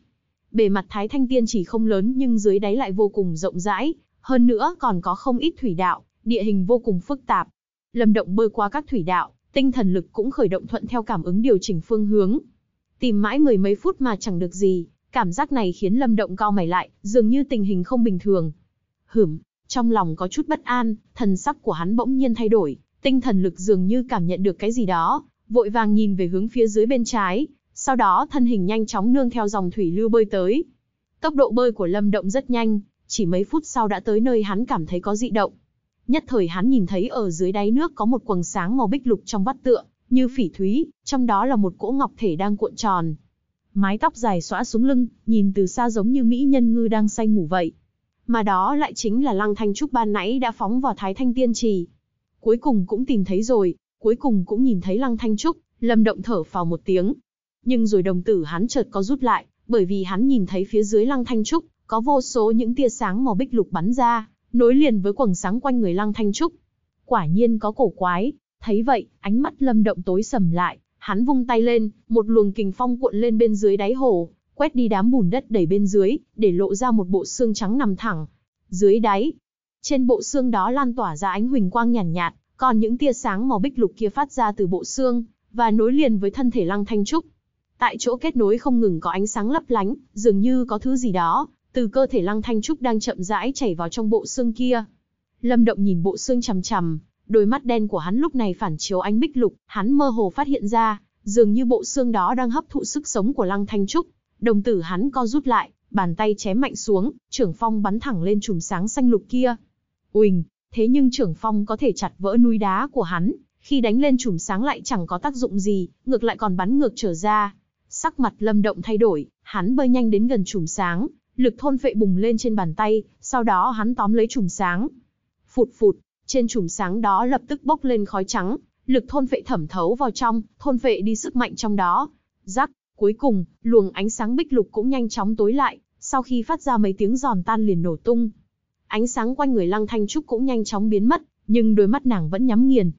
Bề mặt Thái Thanh Tiên chỉ không lớn nhưng dưới đáy lại vô cùng rộng rãi, hơn nữa còn có không ít thủy đạo, địa hình vô cùng phức tạp. Lâm Động bơi qua các thủy đạo, tinh thần lực cũng khởi động thuận theo cảm ứng điều chỉnh phương hướng. Tìm mãi mười mấy phút mà chẳng được gì, cảm giác này khiến Lâm Động cao mày lại, dường như tình hình không bình thường. Hửm, trong lòng có chút bất an, thần sắc của hắn bỗng nhiên thay đổi, tinh thần lực dường như cảm nhận được cái gì đó, vội vàng nhìn về hướng phía dưới bên trái, sau đó thân hình nhanh chóng nương theo dòng thủy lưu bơi tới. Tốc độ bơi của Lâm Động rất nhanh, chỉ mấy phút sau đã tới nơi hắn cảm thấy có dị động. Nhất thời hắn nhìn thấy ở dưới đáy nước có một quầng sáng màu bích lục trong vắt tượng, như phỉ thúy, trong đó là một cỗ ngọc thể đang cuộn tròn. Mái tóc dài xõa xuống lưng, nhìn từ xa giống như mỹ nhân ngư đang say ngủ vậy. Mà đó lại chính là Lăng Thanh Trúc ban nãy đã phóng vào Thái Thanh Tiên Trì. Cuối cùng cũng tìm thấy rồi, cuối cùng cũng nhìn thấy Lăng Thanh Trúc, Lâm Động thở phào một tiếng. Nhưng rồi đồng tử hắn chợt có rút lại, bởi vì hắn nhìn thấy phía dưới Lăng Thanh Trúc, có vô số những tia sáng màu bích lục bắn ra, nối liền với quầng sáng quanh người Lăng Thanh Trúc. Quả nhiên có cổ quái, thấy vậy, ánh mắt Lâm Động tối sầm lại, hắn vung tay lên, một luồng kình phong cuộn lên bên dưới đáy hồ, quét đi đám bùn đất đầy bên dưới, để lộ ra một bộ xương trắng nằm thẳng dưới đáy. Trên bộ xương đó lan tỏa ra ánh huỳnh quang nhàn nhạt, nhạt, còn những tia sáng màu bích lục kia phát ra từ bộ xương và nối liền với thân thể Lăng Thanh Trúc. Tại chỗ kết nối không ngừng có ánh sáng lấp lánh, dường như có thứ gì đó từ cơ thể Lăng Thanh Trúc đang chậm rãi chảy vào trong bộ xương kia. Lâm Động nhìn bộ xương chằm chằm, đôi mắt đen của hắn lúc này phản chiếu ánh bích lục, hắn mơ hồ phát hiện ra, dường như bộ xương đó đang hấp thụ sức sống của Lăng Thanh Trúc. Đồng tử hắn co rút lại, bàn tay chém mạnh xuống, trưởng phong bắn thẳng lên chùm sáng xanh lục kia. Uỳnh, thế nhưng trưởng phong có thể chặt vỡ núi đá của hắn, khi đánh lên chùm sáng lại chẳng có tác dụng gì, ngược lại còn bắn ngược trở ra. Sắc mặt lâm động thay đổi, hắn bơi nhanh đến gần chùm sáng, lực thôn phệ bùng lên trên bàn tay, sau đó hắn tóm lấy chùm sáng. Phụt phụt, trên chùm sáng đó lập tức bốc lên khói trắng, lực thôn phệ thẩm thấu vào trong, thôn phệ đi sức mạnh trong đó. Rắc, cuối cùng, luồng ánh sáng bích lục cũng nhanh chóng tối lại, sau khi phát ra mấy tiếng giòn tan liền nổ tung. Ánh sáng quanh người Lăng Thanh Trúc cũng nhanh chóng biến mất, nhưng đôi mắt nàng vẫn nhắm nghiền.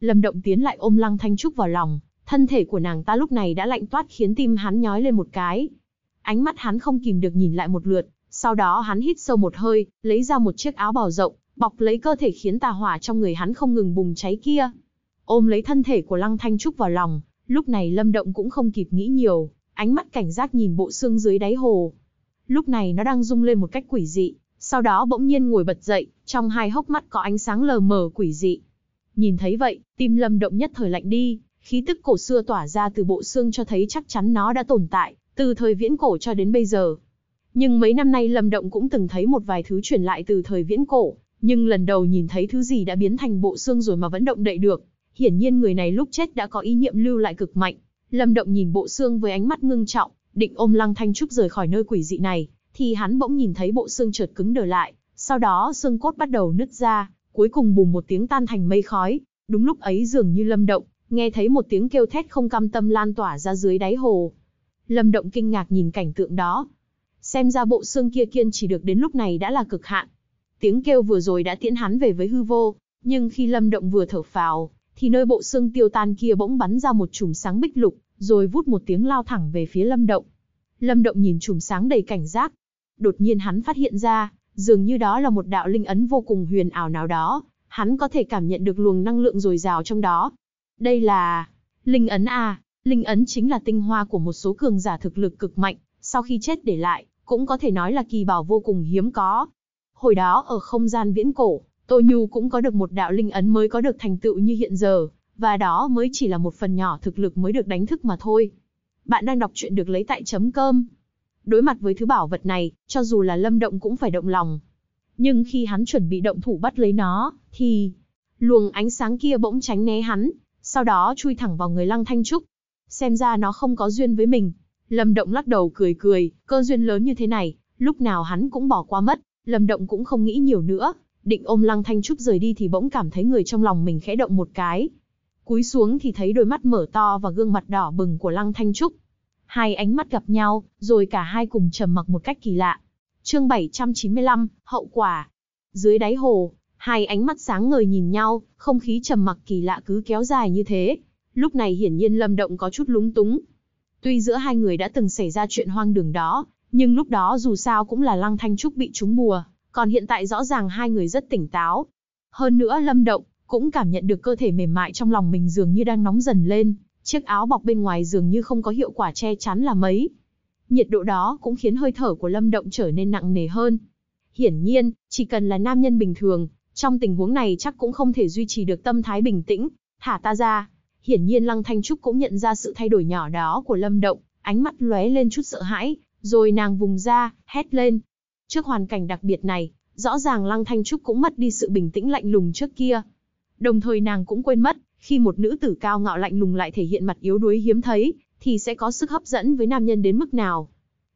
Lâm Động tiến lại ôm Lăng Thanh Trúc vào lòng, thân thể của nàng ta lúc này đã lạnh toát khiến tim hắn nhói lên một cái. Ánh mắt hắn không kìm được nhìn lại một lượt, sau đó hắn hít sâu một hơi, lấy ra một chiếc áo bào rộng, bọc lấy cơ thể khiến tà hỏa trong người hắn không ngừng bùng cháy kia. Ôm lấy thân thể của Lăng Thanh Trúc vào lòng, lúc này Lâm Động cũng không kịp nghĩ nhiều, ánh mắt cảnh giác nhìn bộ xương dưới đáy hồ. Lúc này nó đang rung lên một cách quỷ dị, sau đó bỗng nhiên ngồi bật dậy, trong hai hốc mắt có ánh sáng lờ mờ quỷ dị. Nhìn thấy vậy, tim Lâm Động nhất thời lạnh đi, khí tức cổ xưa tỏa ra từ bộ xương cho thấy chắc chắn nó đã tồn tại, từ thời viễn cổ cho đến bây giờ. Nhưng mấy năm nay Lâm Động cũng từng thấy một vài thứ truyền lại từ thời viễn cổ, nhưng lần đầu nhìn thấy thứ gì đã biến thành bộ xương rồi mà vẫn động đậy được. Hiển nhiên người này lúc chết đã có ý niệm lưu lại cực mạnh. Lâm Động nhìn bộ xương với ánh mắt ngưng trọng, định ôm Lăng Thanh Trúc rời khỏi nơi quỷ dị này, thì hắn bỗng nhìn thấy bộ xương chợt cứng đờ lại, sau đó xương cốt bắt đầu nứt ra, cuối cùng bùm một tiếng tan thành mây khói. Đúng lúc ấy dường như Lâm Động nghe thấy một tiếng kêu thét không cam tâm lan tỏa ra dưới đáy hồ, Lâm Động kinh ngạc nhìn cảnh tượng đó. Xem ra bộ xương kia kiên chỉ được đến lúc này đã là cực hạn. Tiếng kêu vừa rồi đã tiễn hắn về với hư vô, nhưng khi Lâm Động vừa thở phào, thì nơi bộ xương tiêu tan kia bỗng bắn ra một chùm sáng bích lục, rồi vút một tiếng lao thẳng về phía Lâm Động. Lâm Động nhìn chùm sáng đầy cảnh giác. Đột nhiên hắn phát hiện ra, dường như đó là một đạo linh ấn vô cùng huyền ảo nào đó, hắn có thể cảm nhận được luồng năng lượng dồi dào trong đó. Đây là linh ấn a. Linh ấn chính là tinh hoa của một số cường giả thực lực cực mạnh, sau khi chết để lại, cũng có thể nói là kỳ bảo vô cùng hiếm có. Hồi đó ở không gian viễn cổ, Tô Nhu cũng có được một đạo linh ấn mới có được thành tựu như hiện giờ, và đó mới chỉ là một phần nhỏ thực lực mới được đánh thức mà thôi. Bạn đang đọc truyện được lấy tại chấm cơm. Đối mặt với thứ bảo vật này, cho dù là lâm động cũng phải động lòng. Nhưng khi hắn chuẩn bị động thủ bắt lấy nó, thì... Luồng ánh sáng kia bỗng tránh né hắn, sau đó chui thẳng vào người Lăng Thanh Trúc, xem ra nó không có duyên với mình. Lâm Động lắc đầu cười cười, cơ duyên lớn như thế này, lúc nào hắn cũng bỏ qua mất, Lâm Động cũng không nghĩ nhiều nữa, định ôm Lăng Thanh Trúc rời đi thì bỗng cảm thấy người trong lòng mình khẽ động một cái. Cúi xuống thì thấy đôi mắt mở to và gương mặt đỏ bừng của Lăng Thanh Trúc. Hai ánh mắt gặp nhau, rồi cả hai cùng trầm mặc một cách kỳ lạ. Chương 795, hậu quả. Dưới đáy hồ, hai ánh mắt sáng ngời nhìn nhau, không khí trầm mặc kỳ lạ cứ kéo dài như thế, Lúc này hiển nhiên Lâm Động có chút lúng túng. Tuy giữa hai người đã từng xảy ra chuyện hoang đường đó, nhưng lúc đó dù sao cũng là Lăng Thanh Trúc bị trúng bùa, còn hiện tại rõ ràng hai người rất tỉnh táo. Hơn nữa Lâm Động cũng cảm nhận được cơ thể mềm mại trong lòng mình dường như đang nóng dần lên, chiếc áo bọc bên ngoài dường như không có hiệu quả che chắn là mấy. Nhiệt độ đó cũng khiến hơi thở của Lâm Động trở nên nặng nề hơn. Hiển nhiên, chỉ cần là nam nhân bình thường, trong tình huống này chắc cũng không thể duy trì được tâm thái bình tĩnh, thả ta ra. Hiển nhiên Lăng Thanh Trúc cũng nhận ra sự thay đổi nhỏ đó của Lâm Động, ánh mắt lóe lên chút sợ hãi, rồi nàng vùng ra, hét lên. Trước hoàn cảnh đặc biệt này, rõ ràng Lăng Thanh Trúc cũng mất đi sự bình tĩnh lạnh lùng trước kia. Đồng thời nàng cũng quên mất, khi một nữ tử cao ngạo lạnh lùng lại thể hiện mặt yếu đuối hiếm thấy, thì sẽ có sức hấp dẫn với nam nhân đến mức nào.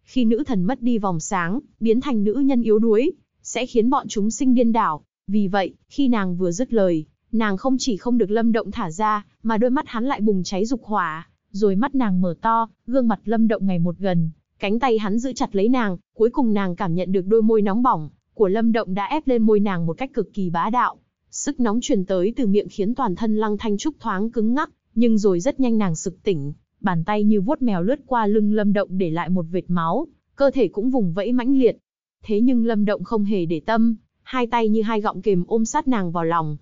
Khi nữ thần mất đi vòng sáng, biến thành nữ nhân yếu đuối, sẽ khiến bọn chúng sinh điên đảo. Vì vậy, khi nàng vừa dứt lời, nàng không chỉ không được Lâm Động thả ra, mà đôi mắt hắn lại bùng cháy dục hỏa, rồi mắt nàng mở to, gương mặt Lâm Động ngày một gần, cánh tay hắn giữ chặt lấy nàng, cuối cùng nàng cảm nhận được đôi môi nóng bỏng của Lâm Động đã ép lên môi nàng một cách cực kỳ bá đạo. Sức nóng truyền tới từ miệng khiến toàn thân Lăng Thanh Trúc thoáng cứng ngắc, nhưng rồi rất nhanh nàng sực tỉnh, bàn tay như vuốt mèo lướt qua lưng Lâm Động để lại một vệt máu, cơ thể cũng vùng vẫy mãnh liệt. Thế nhưng Lâm Động không hề để tâm, hai tay như hai gọng kềm ôm sát nàng vào lòng,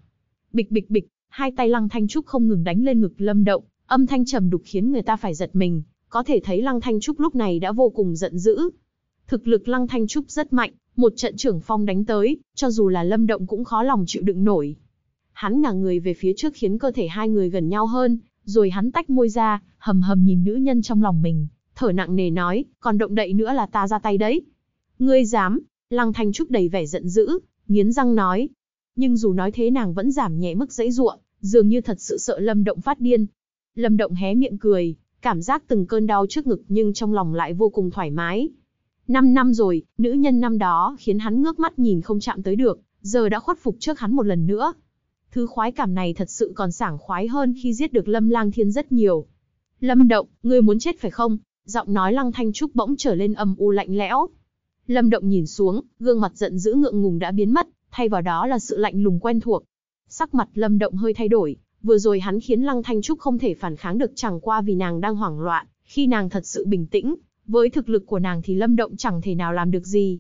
Bịch bịch bịch, hai tay Lăng Thanh Trúc không ngừng đánh lên ngực Lâm Động, âm thanh trầm đục khiến người ta phải giật mình, có thể thấy Lăng Thanh Trúc lúc này đã vô cùng giận dữ. Thực lực Lăng Thanh Trúc rất mạnh, một trận trưởng phong đánh tới, cho dù là Lâm Động cũng khó lòng chịu đựng nổi. Hắn ngả người về phía trước khiến cơ thể hai người gần nhau hơn, rồi hắn tách môi ra, hầm hầm nhìn nữ nhân trong lòng mình, thở nặng nề nói, còn động đậy nữa là ta ra tay đấy. Ngươi dám, Lăng Thanh Trúc đầy vẻ giận dữ, nghiến răng nói, nhưng dù nói thế nàng vẫn giảm nhẹ mức dãy ruộng, dường như thật sự sợ Lâm Động phát điên. Lâm Động hé miệng cười, cảm giác từng cơn đau trước ngực nhưng trong lòng lại vô cùng thoải mái. Năm năm rồi, nữ nhân năm đó khiến hắn ngước mắt nhìn không chạm tới được, giờ đã khuất phục trước hắn một lần nữa. Thứ khoái cảm này thật sự còn sảng khoái hơn khi giết được Lâm Lang Thiên rất nhiều. Lâm Động, ngươi muốn chết phải không? Giọng nói Lăng Thanh Trúc bỗng trở lên âm u lạnh lẽo. Lâm Động nhìn xuống, gương mặt giận dữ ngượng ngùng đã biến mất, thay vào đó là sự lạnh lùng quen thuộc. Sắc mặt Lâm Động hơi thay đổi, vừa rồi hắn khiến Lăng Thanh Trúc không thể phản kháng được chẳng qua vì nàng đang hoảng loạn, khi nàng thật sự bình tĩnh, với thực lực của nàng thì Lâm Động chẳng thể nào làm được gì.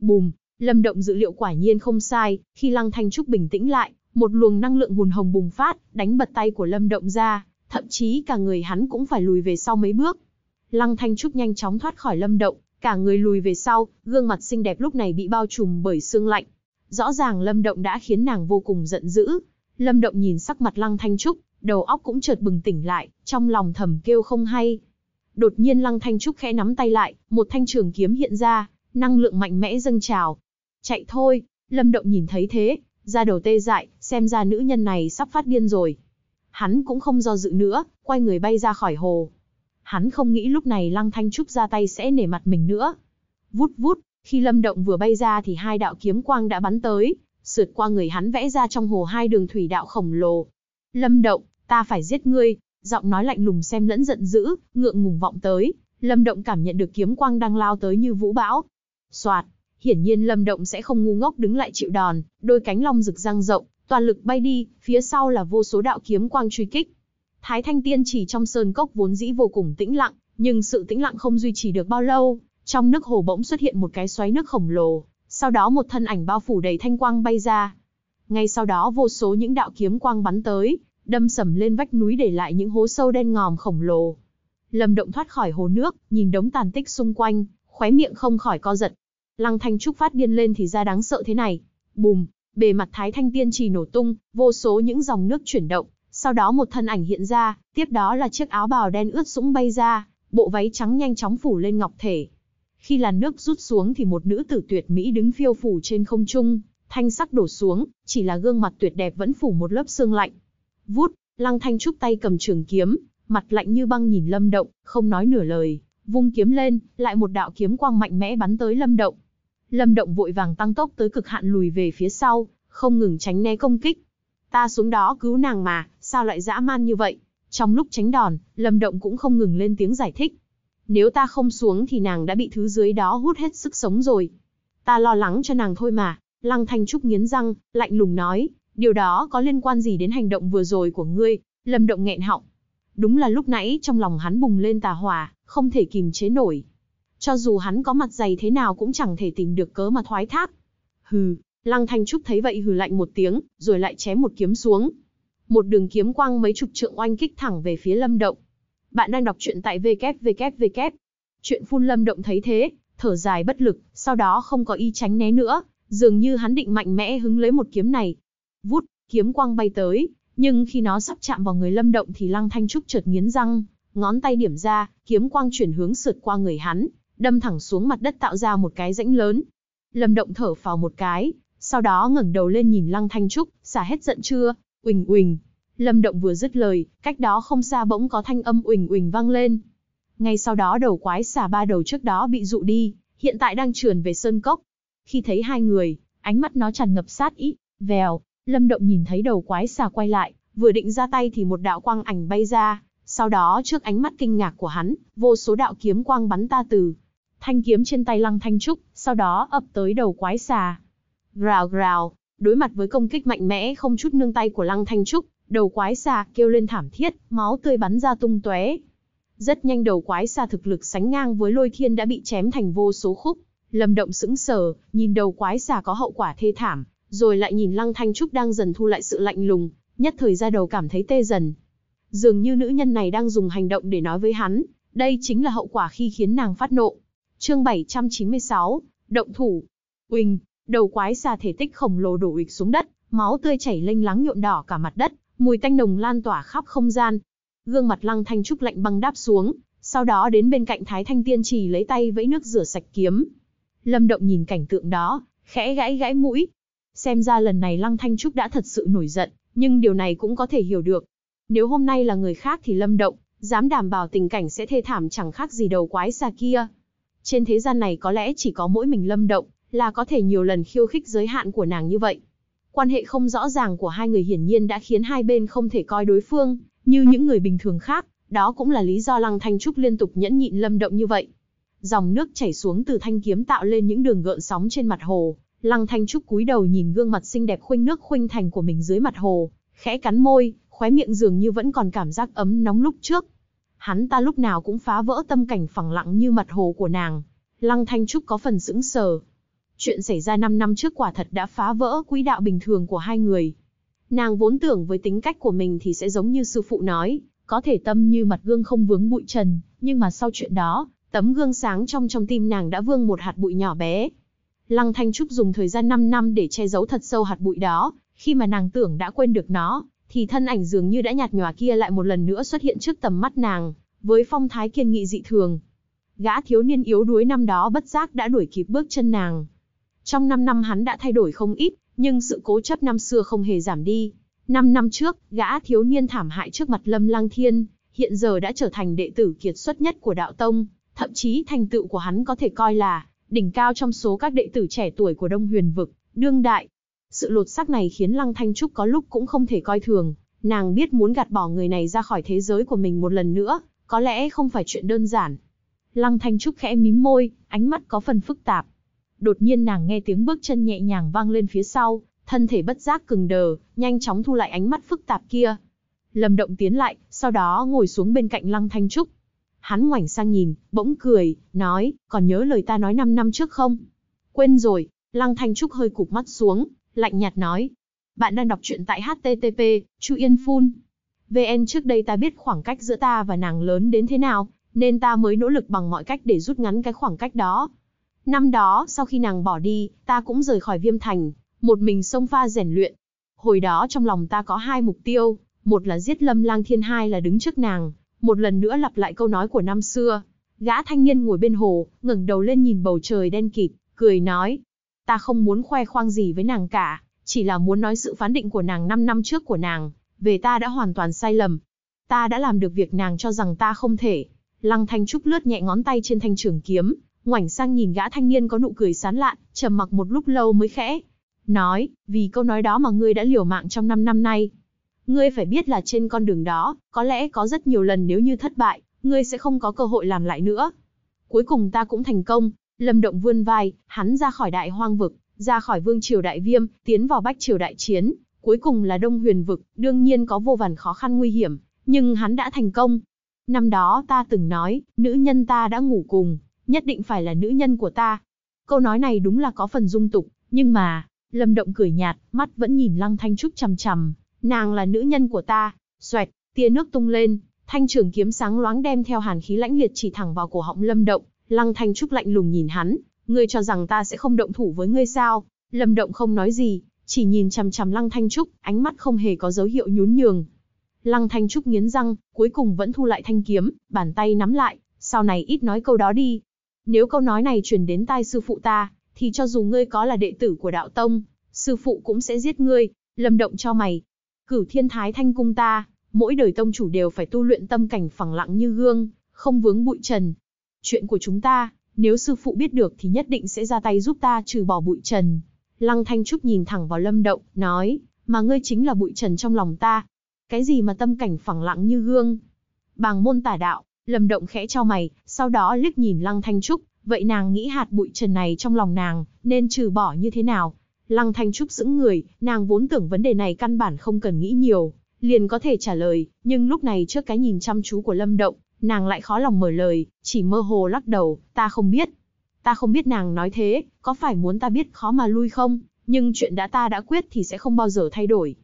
Bùm, Lâm Động dự liệu quả nhiên không sai, khi Lăng Thanh Trúc bình tĩnh lại, một luồng năng lượng hùn hồng bùng phát, đánh bật tay của Lâm Động ra, thậm chí cả người hắn cũng phải lùi về sau mấy bước. Lăng Thanh Trúc nhanh chóng thoát khỏi Lâm Động, cả người lùi về sau, gương mặt xinh đẹp lúc này bị bao trùm bởi sương lạnh, Rõ ràng Lâm Động đã khiến nàng vô cùng giận dữ. Lâm Động nhìn sắc mặt Lăng Thanh Trúc, đầu óc cũng chợt bừng tỉnh lại, trong lòng thầm kêu không hay. Đột nhiên Lăng Thanh Trúc khẽ nắm tay lại, một thanh trường kiếm hiện ra, năng lượng mạnh mẽ dâng trào. Chạy thôi, Lâm Động nhìn thấy thế, ra đầu tê dại, xem ra nữ nhân này sắp phát điên rồi. Hắn cũng không do dự nữa, quay người bay ra khỏi hồ. Hắn không nghĩ lúc này Lăng Thanh Trúc ra tay sẽ nể mặt mình nữa. Vút vút, khi Lâm Động vừa bay ra thì hai đạo kiếm quang đã bắn tới, sượt qua người hắn vẽ ra trong hồ hai đường thủy đạo khổng lồ. Lâm Động, ta phải giết ngươi, giọng nói lạnh lùng xem lẫn giận dữ, ngượng ngùng vọng tới, Lâm Động cảm nhận được kiếm quang đang lao tới như vũ bão. Soạt, hiển nhiên Lâm Động sẽ không ngu ngốc đứng lại chịu đòn, đôi cánh long rực răng rộng, toàn lực bay đi, phía sau là vô số đạo kiếm quang truy kích. Thái Thanh Tiên chỉ trong sơn cốc vốn dĩ vô cùng tĩnh lặng, nhưng sự tĩnh lặng không duy trì được bao lâu, trong nước hồ bỗng xuất hiện một cái xoáy nước khổng lồ, sau đó một thân ảnh bao phủ đầy thanh quang bay ra. Ngay sau đó vô số những đạo kiếm quang bắn tới, đâm sầm lên vách núi để lại những hố sâu đen ngòm khổng lồ. Lâm Động thoát khỏi hồ nước, nhìn đống tàn tích xung quanh, khóe miệng không khỏi co giật. Lăng Thanh Trúc phát điên lên thì ra đáng sợ thế này. Bùm, bề mặt Thái Thanh Tiên trì nổ tung, vô số những dòng nước chuyển động, sau đó một thân ảnh hiện ra, tiếp đó là chiếc áo bào đen ướt sũng bay ra, bộ váy trắng nhanh chóng phủ lên ngọc thể, khi làn nước rút xuống thì một nữ tử tuyệt mỹ đứng phiêu phủ trên không trung, thanh sắc đổ xuống, chỉ là gương mặt tuyệt đẹp vẫn phủ một lớp sương lạnh. Vút, Lăng Thanh Trúc tay cầm trường kiếm, mặt lạnh như băng nhìn Lâm Động, không nói nửa lời, vung kiếm lên, lại một đạo kiếm quang mạnh mẽ bắn tới Lâm Động. Lâm Động vội vàng tăng tốc tới cực hạn lùi về phía sau, không ngừng tránh né công kích. Ta xuống đó cứu nàng mà, sao lại dã man như vậy? Trong lúc tránh đòn, Lâm Động cũng không ngừng lên tiếng giải thích. Nếu ta không xuống thì nàng đã bị thứ dưới đó hút hết sức sống rồi. Ta lo lắng cho nàng thôi mà, Lăng Thanh Trúc nghiến răng, lạnh lùng nói, điều đó có liên quan gì đến hành động vừa rồi của ngươi, Lâm Động nghẹn họng. Đúng là lúc nãy trong lòng hắn bùng lên tà hỏa, không thể kìm chế nổi. Cho dù hắn có mặt dày thế nào cũng chẳng thể tìm được cớ mà thoái thác. Hừ, Lăng Thanh Trúc thấy vậy hừ lạnh một tiếng, rồi lại chém một kiếm xuống. Một đường kiếm quang mấy chục trượng oanh kích thẳng về phía Lâm Động. Bạn đang đọc truyện tại www. Chuyện phun lâm động thấy thế, thở dài bất lực, sau đó không có ý tránh né nữa, dường như hắn định mạnh mẽ hứng lấy một kiếm này. Vút, kiếm quang bay tới, nhưng khi nó sắp chạm vào người lâm động thì lăng thanh trúc chợt nghiến răng, ngón tay điểm ra, kiếm quang chuyển hướng sượt qua người hắn, đâm thẳng xuống mặt đất tạo ra một cái rãnh lớn. Lâm động thở phào một cái, sau đó ngẩng đầu lên nhìn lăng thanh trúc, xả hết giận chưa, uỳnh uỳnh, Lâm Động vừa dứt lời, cách đó không xa bỗng có thanh âm uỳnh uỳnh vang lên. Ngay sau đó đầu quái xà ba đầu trước đó bị dụ đi, hiện tại đang trườn về sơn cốc. Khi thấy hai người, ánh mắt nó tràn ngập sát ý, vèo, Lâm Động nhìn thấy đầu quái xà quay lại, vừa định ra tay thì một đạo quang ảnh bay ra, sau đó trước ánh mắt kinh ngạc của hắn, vô số đạo kiếm quang bắn ta từ thanh kiếm trên tay Lăng Thanh Trúc, sau đó ập tới đầu quái xà. Rào rào, đối mặt với công kích mạnh mẽ không chút nương tay của Lăng Thanh Trúc, Đầu quái xa kêu lên thảm thiết, máu tươi bắn ra tung tóe. Rất nhanh đầu quái xa thực lực sánh ngang với lôi thiên đã bị chém thành vô số khúc. Lâm động sững sờ, nhìn đầu quái xà có hậu quả thê thảm, rồi lại nhìn lăng thanh trúc đang dần thu lại sự lạnh lùng, nhất thời ra đầu cảm thấy tê dần. Dường như nữ nhân này đang dùng hành động để nói với hắn, đây chính là hậu quả khi khiến nàng phát nộ. Chương 796, Động thủ. quỳnh, đầu quái xà thể tích khổng lồ đổ ụp xuống đất, máu tươi chảy lênh láng nhuộm đỏ cả mặt đất, mùi tanh nồng lan tỏa khắp không gian. Gương mặt Lăng Thanh Trúc lạnh băng đáp xuống, sau đó đến bên cạnh Thái Thanh Tiên Trì lấy tay vẫy nước rửa sạch kiếm. Lâm Động nhìn cảnh tượng đó, khẽ gãi gãi mũi. Xem ra lần này Lăng Thanh Trúc đã thật sự nổi giận, nhưng điều này cũng có thể hiểu được. Nếu hôm nay là người khác thì Lâm Động, dám đảm bảo tình cảnh sẽ thê thảm chẳng khác gì đầu quái xa kia. Trên thế gian này có lẽ chỉ có mỗi mình Lâm Động, là có thể nhiều lần khiêu khích giới hạn của nàng như vậy. Quan hệ không rõ ràng của hai người hiển nhiên đã khiến hai bên không thể coi đối phương như những người bình thường khác, đó cũng là lý do Lăng Thanh Trúc liên tục nhẫn nhịn Lâm Động như vậy. Dòng nước chảy xuống từ thanh kiếm tạo lên những đường gợn sóng trên mặt hồ, Lăng Thanh Trúc cúi đầu nhìn gương mặt xinh đẹp khuynh nước khuynh thành của mình dưới mặt hồ, khẽ cắn môi, khóe miệng dường như vẫn còn cảm giác ấm nóng lúc trước. Hắn ta lúc nào cũng phá vỡ tâm cảnh phẳng lặng như mặt hồ của nàng. Lăng Thanh Trúc có phần sững sờ, Chuyện xảy ra 5 năm trước quả thật đã phá vỡ quỹ đạo bình thường của hai người. Nàng vốn tưởng với tính cách của mình thì sẽ giống như sư phụ nói, có thể tâm như mặt gương không vướng bụi trần, nhưng mà sau chuyện đó, tấm gương sáng trong trong tim nàng đã vương một hạt bụi nhỏ bé. Lăng Thanh Trúc dùng thời gian 5 năm để che giấu thật sâu hạt bụi đó, khi mà nàng tưởng đã quên được nó, thì thân ảnh dường như đã nhạt nhòa kia lại một lần nữa xuất hiện trước tầm mắt nàng, với phong thái kiên nghị dị thường. Gã thiếu niên yếu đuối năm đó bất giác đã đuổi kịp bước chân nàng, trong 5 năm hắn đã thay đổi không ít, nhưng sự cố chấp năm xưa không hề giảm đi. 5 năm trước, gã thiếu niên thảm hại trước mặt Lâm Lăng Thiên, hiện giờ đã trở thành đệ tử kiệt xuất nhất của đạo tông, thậm chí thành tựu của hắn có thể coi là đỉnh cao trong số các đệ tử trẻ tuổi của Đông Huyền vực, đương đại. Sự lột xác này khiến Lăng Thanh Trúc có lúc cũng không thể coi thường, nàng biết muốn gạt bỏ người này ra khỏi thế giới của mình một lần nữa, có lẽ không phải chuyện đơn giản. Lăng Thanh Trúc khẽ mím môi, ánh mắt có phần phức tạp đột nhiên nàng nghe tiếng bước chân nhẹ nhàng vang lên phía sau, thân thể bất giác cứng đờ, nhanh chóng thu lại ánh mắt phức tạp kia. Lâm Động tiến lại, sau đó ngồi xuống bên cạnh Lăng Thanh Trúc. Hắn ngoảnh sang nhìn, bỗng cười, nói, còn nhớ lời ta nói 5 năm trước không? Quên rồi, Lăng Thanh Trúc hơi cụp mắt xuống, lạnh nhạt nói. Bạn đang đọc truyện tại HTTP, Chu Yên Phun. VN trước đây ta biết khoảng cách giữa ta và nàng lớn đến thế nào, nên ta mới nỗ lực bằng mọi cách để rút ngắn cái khoảng cách đó. Năm đó, sau khi nàng bỏ đi, ta cũng rời khỏi Viêm Thành, một mình sông pha rèn luyện. Hồi đó trong lòng ta có hai mục tiêu, một là giết Lâm Lang Thiên hai là đứng trước nàng, một lần nữa lặp lại câu nói của năm xưa. Gã thanh niên ngồi bên hồ, ngẩng đầu lên nhìn bầu trời đen kịt, cười nói: "Ta không muốn khoe khoang gì với nàng cả, chỉ là muốn nói sự phán định của nàng năm năm trước của nàng, về ta đã hoàn toàn sai lầm. Ta đã làm được việc nàng cho rằng ta không thể." Lăng Thanh Trúc lướt nhẹ ngón tay trên thanh trường kiếm, ngoảnh sang nhìn gã thanh niên có nụ cười sán lạn, trầm mặc một lúc lâu mới khẽ. Nói, vì câu nói đó mà ngươi đã liều mạng trong 5 năm nay. Ngươi phải biết là trên con đường đó, có lẽ có rất nhiều lần nếu như thất bại, ngươi sẽ không có cơ hội làm lại nữa. Cuối cùng ta cũng thành công, Lâm Động vươn vai, hắn ra khỏi đại hoang vực, ra khỏi vương triều đại viêm, tiến vào bách triều đại chiến, cuối cùng là đông huyền vực, đương nhiên có vô vàn khó khăn nguy hiểm, nhưng hắn đã thành công. Năm đó ta từng nói, nữ nhân ta đã ngủ cùng, nhất định phải là nữ nhân của ta. Câu nói này đúng là có phần dung tục, nhưng mà, Lâm Động cười nhạt, mắt vẫn nhìn Lăng Thanh Trúc chằm chằm, nàng là nữ nhân của ta, xoẹt, tia nước tung lên, thanh trường kiếm sáng loáng đem theo hàn khí lãnh liệt chỉ thẳng vào cổ họng Lâm Động, Lăng Thanh Trúc lạnh lùng nhìn hắn, ngươi cho rằng ta sẽ không động thủ với ngươi sao? Lâm Động không nói gì, chỉ nhìn chằm chằm Lăng Thanh Trúc, ánh mắt không hề có dấu hiệu nhún nhường. Lăng Thanh Trúc nghiến răng, cuối cùng vẫn thu lại thanh kiếm, bàn tay nắm lại, sau này ít nói câu đó đi, nếu câu nói này truyền đến tai sư phụ ta, thì cho dù ngươi có là đệ tử của đạo tông, sư phụ cũng sẽ giết ngươi, lâm động cho mày. Cửu thiên thái thanh cung ta, mỗi đời tông chủ đều phải tu luyện tâm cảnh phẳng lặng như gương, không vướng bụi trần. Chuyện của chúng ta, nếu sư phụ biết được thì nhất định sẽ ra tay giúp ta trừ bỏ bụi trần. Lăng Thanh Trúc nhìn thẳng vào lâm động, nói, mà ngươi chính là bụi trần trong lòng ta. Cái gì mà tâm cảnh phẳng lặng như gương? Bàng môn tả đạo, Lâm Động khẽ cho mày, sau đó liếc nhìn Lăng Thanh Trúc, vậy nàng nghĩ hạt bụi trần này trong lòng nàng, nên trừ bỏ như thế nào? Lăng Thanh Trúc sững người, nàng vốn tưởng vấn đề này căn bản không cần nghĩ nhiều, liền có thể trả lời, nhưng lúc này trước cái nhìn chăm chú của Lâm Động, nàng lại khó lòng mở lời, chỉ mơ hồ lắc đầu, ta không biết. Ta không biết nàng nói thế, có phải muốn ta biết khó mà lui không, nhưng chuyện đã ta đã quyết thì sẽ không bao giờ thay đổi.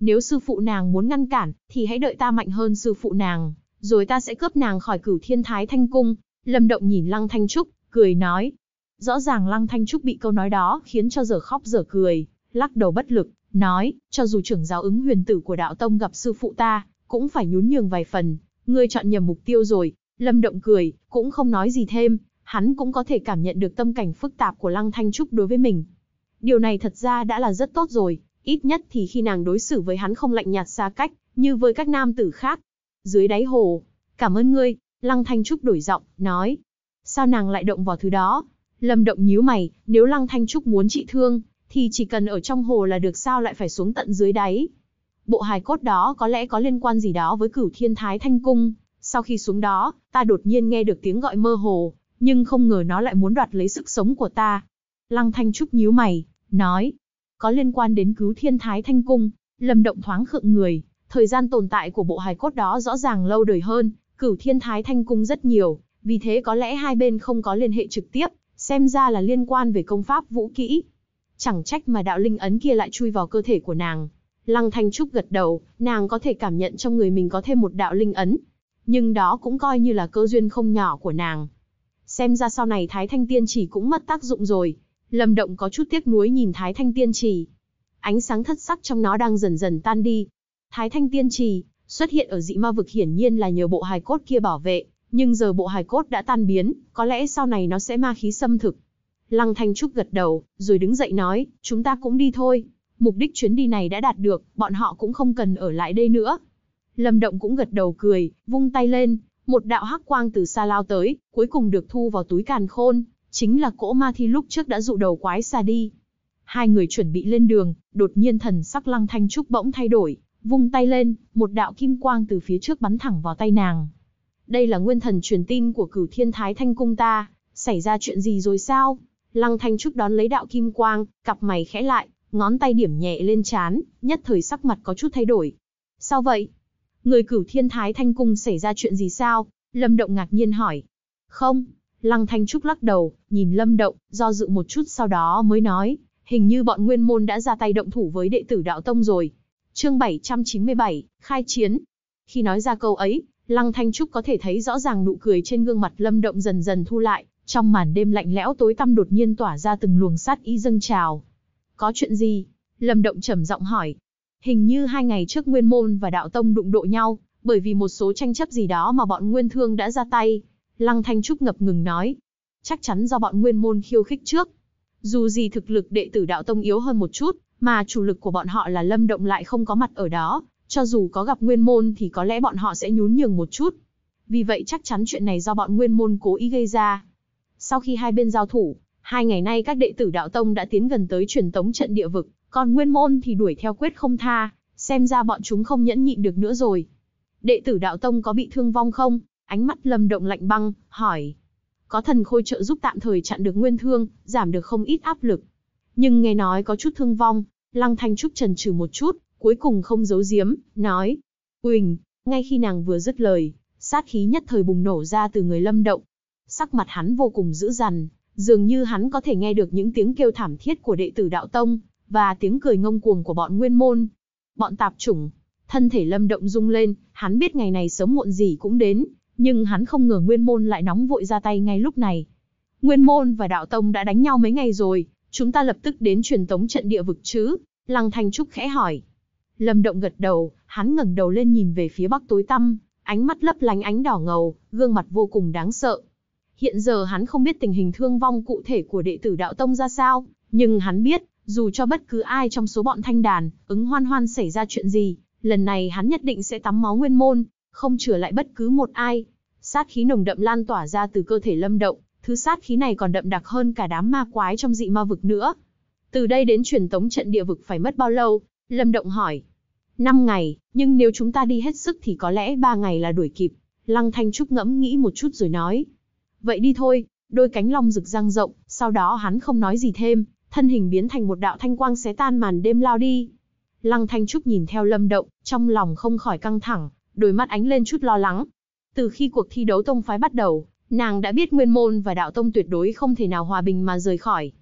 Nếu sư phụ nàng muốn ngăn cản, thì hãy đợi ta mạnh hơn sư phụ nàng rồi ta sẽ cướp nàng khỏi cửu thiên thái thanh cung. Lâm Động nhìn Lăng Thanh Trúc, cười nói. Rõ ràng Lăng Thanh Trúc bị câu nói đó khiến cho giờ khóc giờ cười, lắc đầu bất lực, nói, cho dù trưởng giáo ứng huyền tử của đạo tông gặp sư phụ ta, cũng phải nhún nhường vài phần, ngươi chọn nhầm mục tiêu rồi. Lâm Động cười, cũng không nói gì thêm, hắn cũng có thể cảm nhận được tâm cảnh phức tạp của Lăng Thanh Trúc đối với mình. Điều này thật ra đã là rất tốt rồi, ít nhất thì khi nàng đối xử với hắn không lạnh nhạt xa cách, như với các nam tử khác, dưới đáy hồ. Cảm ơn ngươi, Lăng Thanh Trúc đổi giọng, nói. Sao nàng lại động vào thứ đó? Lâm động nhíu mày, nếu Lăng Thanh Trúc muốn trị thương, thì chỉ cần ở trong hồ là được sao lại phải xuống tận dưới đáy. Bộ hài cốt đó có lẽ có liên quan gì đó với cửu thiên thái thanh cung. Sau khi xuống đó, ta đột nhiên nghe được tiếng gọi mơ hồ, nhưng không ngờ nó lại muốn đoạt lấy sức sống của ta. Lăng Thanh Trúc nhíu mày, nói. Có liên quan đến cứu thiên thái thanh cung, Lâm động thoáng khựng người, Thời gian tồn tại của bộ hài cốt đó rõ ràng lâu đời hơn, cửu thiên thái thanh cung rất nhiều, vì thế có lẽ hai bên không có liên hệ trực tiếp, xem ra là liên quan về công pháp vũ kỹ. Chẳng trách mà đạo linh ấn kia lại chui vào cơ thể của nàng. Lăng Thanh Trúc gật đầu, nàng có thể cảm nhận trong người mình có thêm một đạo linh ấn. Nhưng đó cũng coi như là cơ duyên không nhỏ của nàng. Xem ra sau này Thái Thanh Tiên Chỉ cũng mất tác dụng rồi. Lâm Động có chút tiếc nuối nhìn Thái Thanh Tiên Chỉ. Ánh sáng thất sắc trong nó đang dần dần tan đi, Thái Thanh Tiên Trì, xuất hiện ở dị ma vực hiển nhiên là nhờ bộ hài cốt kia bảo vệ, nhưng giờ bộ hài cốt đã tan biến, có lẽ sau này nó sẽ ma khí xâm thực. Lăng Thanh Trúc gật đầu, rồi đứng dậy nói, chúng ta cũng đi thôi. Mục đích chuyến đi này đã đạt được, bọn họ cũng không cần ở lại đây nữa. Lâm Động cũng gật đầu cười, vung tay lên, một đạo hắc quang từ xa lao tới, cuối cùng được thu vào túi càn khôn, chính là cỗ ma thi lúc trước đã dụ đầu quái xa đi. Hai người chuẩn bị lên đường, đột nhiên thần sắc Lăng Thanh Trúc bỗng thay đổi, Vung tay lên, một đạo kim quang từ phía trước bắn thẳng vào tay nàng. Đây là nguyên thần truyền tin của cửu thiên thái thanh cung ta, xảy ra chuyện gì rồi sao? Lăng thanh trúc đón lấy đạo kim quang, cặp mày khẽ lại, ngón tay điểm nhẹ lên chán, nhất thời sắc mặt có chút thay đổi. Sao vậy? Người cửu thiên thái thanh cung xảy ra chuyện gì sao? Lâm Động ngạc nhiên hỏi. Không, Lăng Thanh Trúc lắc đầu, nhìn Lâm Động, do dự một chút sau đó mới nói, hình như bọn nguyên môn đã ra tay động thủ với đệ tử đạo tông rồi, Chương 797, khai chiến. Khi nói ra câu ấy, Lăng Thanh Trúc có thể thấy rõ ràng nụ cười trên gương mặt Lâm Động dần dần thu lại, trong màn đêm lạnh lẽo tối tăm đột nhiên tỏa ra từng luồng sát ý dâng trào. Có chuyện gì? Lâm Động trầm giọng hỏi. Hình như hai ngày trước Nguyên Môn và Đạo Tông đụng độ nhau, bởi vì một số tranh chấp gì đó mà bọn Nguyên Thương đã ra tay. Lăng Thanh Trúc ngập ngừng nói. Chắc chắn do bọn Nguyên Môn khiêu khích trước, dù gì thực lực đệ tử đạo tông yếu hơn một chút, mà chủ lực của bọn họ là Lâm Động lại không có mặt ở đó, cho dù có gặp Nguyên Môn thì có lẽ bọn họ sẽ nhún nhường một chút. Vì vậy chắc chắn chuyện này do bọn Nguyên Môn cố ý gây ra. Sau khi hai bên giao thủ, hai ngày nay các đệ tử đạo tông đã tiến gần tới truyền tống trận địa vực, còn Nguyên Môn thì đuổi theo quyết không tha, xem ra bọn chúng không nhẫn nhịn được nữa rồi. Đệ tử đạo tông có bị thương vong không? Ánh mắt Lâm Động lạnh băng, hỏi có thần khôi trợ giúp tạm thời chặn được nguyên thương, giảm được không ít áp lực. Nhưng nghe nói có chút thương vong, Lăng Thanh Trúc trần trừ một chút, cuối cùng không giấu giếm, nói. Quỳnh, ngay khi nàng vừa dứt lời, sát khí nhất thời bùng nổ ra từ người lâm động. Sắc mặt hắn vô cùng dữ dằn, dường như hắn có thể nghe được những tiếng kêu thảm thiết của đệ tử đạo tông, và tiếng cười ngông cuồng của bọn nguyên môn. Bọn tạp chủng, thân thể lâm động rung lên, hắn biết ngày này sớm muộn gì cũng đến, nhưng hắn không ngờ Nguyên Môn lại nóng vội ra tay ngay lúc này. Nguyên Môn và Đạo Tông đã đánh nhau mấy ngày rồi, chúng ta lập tức đến truyền tống trận địa vực chứ? Lăng Thanh Trúc khẽ hỏi. Lâm Động gật đầu, hắn ngẩng đầu lên nhìn về phía bắc tối tăm, ánh mắt lấp lánh ánh đỏ ngầu, gương mặt vô cùng đáng sợ. Hiện giờ hắn không biết tình hình thương vong cụ thể của đệ tử đạo tông ra sao, nhưng hắn biết, dù cho bất cứ ai trong số bọn thanh đàn, ứng hoan hoan xảy ra chuyện gì, lần này hắn nhất định sẽ tắm máu nguyên môn, không trở lại bất cứ một ai. Sát khí nồng đậm lan tỏa ra từ cơ thể lâm động, thứ sát khí này còn đậm đặc hơn cả đám ma quái trong dị ma vực nữa. Từ đây đến truyền tống trận địa vực phải mất bao lâu? Lâm Động hỏi. Năm ngày, nhưng nếu chúng ta đi hết sức thì có lẽ ba ngày là đuổi kịp. Lăng Thanh Trúc ngẫm nghĩ một chút rồi nói. Vậy đi thôi, đôi cánh long rực răng rộng, sau đó hắn không nói gì thêm, thân hình biến thành một đạo thanh quang xé tan màn đêm lao đi. Lăng Thanh Trúc nhìn theo Lâm Động, trong lòng không khỏi căng thẳng, đôi mắt ánh lên chút lo lắng. Từ khi cuộc thi đấu tông phái bắt đầu, nàng đã biết nguyên môn và đạo tông tuyệt đối không thể nào hòa bình mà rời khỏi.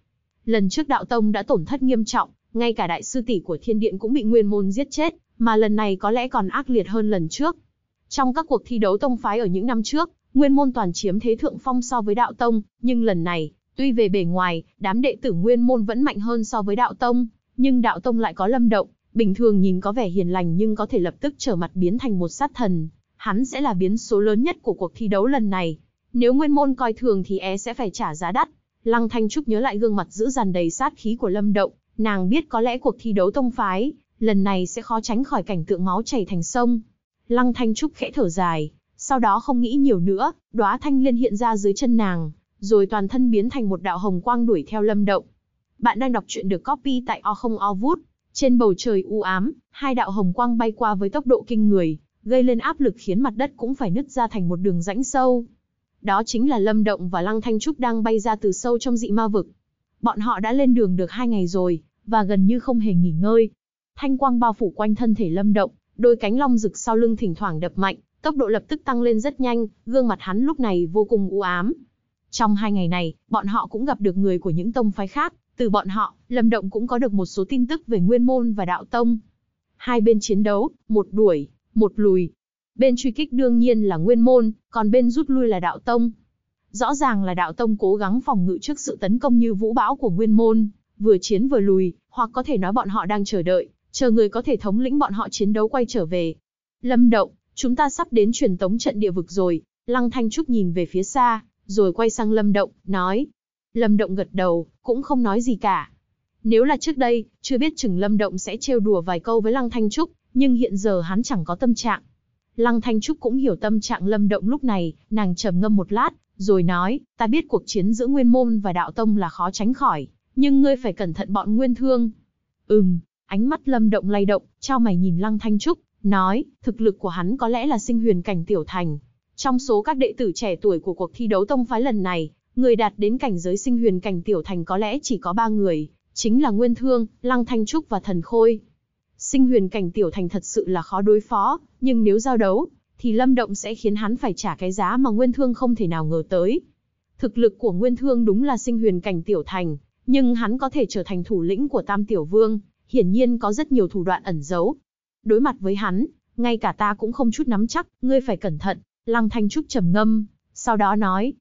Lần trước đạo tông đã tổn thất nghiêm trọng, ngay cả đại sư tỷ của thiên điện cũng bị nguyên môn giết chết, mà lần này có lẽ còn ác liệt hơn lần trước. Trong các cuộc thi đấu tông phái ở những năm trước, nguyên môn toàn chiếm thế thượng phong so với đạo tông, nhưng lần này, tuy về bề ngoài, đám đệ tử nguyên môn vẫn mạnh hơn so với đạo tông, nhưng đạo tông lại có lâm động, bình thường nhìn có vẻ hiền lành nhưng có thể lập tức trở mặt biến thành một sát thần, hắn sẽ là biến số lớn nhất của cuộc thi đấu lần này. Nếu Nguyên Môn coi thường thì e sẽ phải trả giá đắt. Lăng Thanh Trúc nhớ lại gương mặt giữ dàn đầy sát khí của Lâm Động, nàng biết có lẽ cuộc thi đấu tông phái, lần này sẽ khó tránh khỏi cảnh tượng máu chảy thành sông. Lăng Thanh Trúc khẽ thở dài, sau đó không nghĩ nhiều nữa, đóa thanh liên hiện ra dưới chân nàng, rồi toàn thân biến thành một đạo hồng quang đuổi theo Lâm Động. Bạn đang đọc truyện được copy tại o không o vút trên bầu trời u ám, hai đạo hồng quang bay qua với tốc độ kinh người, gây lên áp lực khiến mặt đất cũng phải nứt ra thành một đường rãnh sâu. Đó chính là Lâm Động và Lăng Thanh Trúc đang bay ra từ sâu trong dị ma vực. Bọn họ đã lên đường được hai ngày rồi, và gần như không hề nghỉ ngơi. Thanh quang bao phủ quanh thân thể Lâm Động, đôi cánh long rực sau lưng thỉnh thoảng đập mạnh, tốc độ lập tức tăng lên rất nhanh, gương mặt hắn lúc này vô cùng u ám. Trong hai ngày này, bọn họ cũng gặp được người của những tông phái khác, từ bọn họ, Lâm Động cũng có được một số tin tức về Nguyên Môn và Đạo Tông. Hai bên chiến đấu, một đuổi, một lùi. Bên truy kích đương nhiên là Nguyên Môn, còn bên rút lui là Đạo Tông. Rõ ràng là Đạo Tông cố gắng phòng ngự trước sự tấn công như vũ bão của Nguyên Môn, vừa chiến vừa lùi, hoặc có thể nói bọn họ đang chờ đợi, chờ người có thể thống lĩnh bọn họ chiến đấu quay trở về. Lâm Động, chúng ta sắp đến truyền tống trận địa vực rồi. Lăng Thanh Trúc nhìn về phía xa, rồi quay sang Lâm Động, nói, Lâm Động gật đầu, cũng không nói gì cả. Nếu là trước đây, chưa biết chừng Lâm Động sẽ trêu đùa vài câu với Lăng Thanh Trúc, nhưng hiện giờ hắn chẳng có tâm trạng. Lăng Thanh Trúc cũng hiểu tâm trạng Lâm Động lúc này, nàng trầm ngâm một lát, rồi nói, ta biết cuộc chiến giữa Nguyên Môn và Đạo Tông là khó tránh khỏi, nhưng ngươi phải cẩn thận bọn Nguyên Thương. Ừm, ánh mắt Lâm Động lay động, trao mày nhìn Lăng Thanh Trúc, nói, thực lực của hắn có lẽ là sinh huyền cảnh tiểu thành. Trong số các đệ tử trẻ tuổi của cuộc thi đấu tông phái lần này, Người đạt đến cảnh giới sinh huyền cảnh tiểu thành có lẽ chỉ có ba người, chính là Nguyên Thương, Lăng Thanh Trúc và Thần Khôi. Sinh huyền cảnh tiểu thành thật sự là khó đối phó, nhưng nếu giao đấu, thì Lâm Động sẽ khiến hắn phải trả cái giá mà Nguyên Thương không thể nào ngờ tới. Thực lực của Nguyên Thương đúng là sinh huyền cảnh tiểu thành, nhưng hắn có thể trở thành thủ lĩnh của Tam Tiểu Vương, hiển nhiên có rất nhiều thủ đoạn ẩn giấu. Đối mặt với hắn, ngay cả ta cũng không chút nắm chắc, ngươi phải cẩn thận, Lăng Thanh Trúc trầm ngâm, sau đó nói,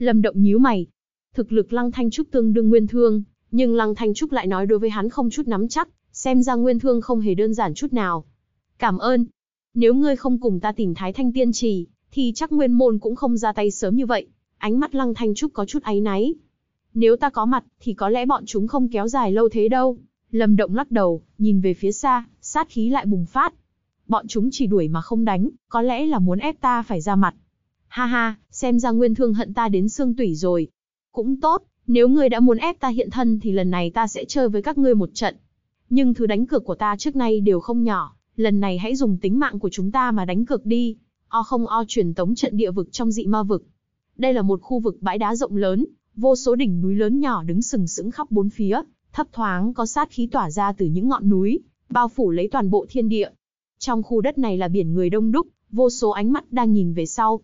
Lâm Động nhíu mày. Thực lực Lăng Thanh Trúc tương đương Nguyên Thương, nhưng Lăng Thanh Trúc lại nói đối với hắn không chút nắm chắc, xem ra Nguyên Thương không hề đơn giản chút nào. Cảm ơn. Nếu ngươi không cùng ta tìm Thái Thanh Tiên Trì, thì chắc Nguyên Môn cũng không ra tay sớm như vậy. Ánh mắt Lăng Thanh Trúc có chút áy náy. Nếu ta có mặt, thì có lẽ bọn chúng không kéo dài lâu thế đâu. Lâm Động lắc đầu, nhìn về phía xa, sát khí lại bùng phát. Bọn chúng chỉ đuổi mà không đánh, có lẽ là muốn ép ta phải ra mặt. Ha ha, xem ra Nguyên Thương hận ta đến xương tủy rồi. Cũng tốt, nếu ngươi đã muốn ép ta hiện thân thì lần này ta sẽ chơi với các ngươi một trận. Nhưng thứ đánh cược của ta trước nay đều không nhỏ, lần này hãy dùng tính mạng của chúng ta mà đánh cược đi. O không o truyền tống trận địa vực trong dị ma vực. Đây là một khu vực bãi đá rộng lớn, vô số đỉnh núi lớn nhỏ đứng sừng sững khắp bốn phía, thấp thoáng có sát khí tỏa ra từ những ngọn núi, bao phủ lấy toàn bộ thiên địa. Trong khu đất này là biển người đông đúc, vô số ánh mắt đang nhìn về sau,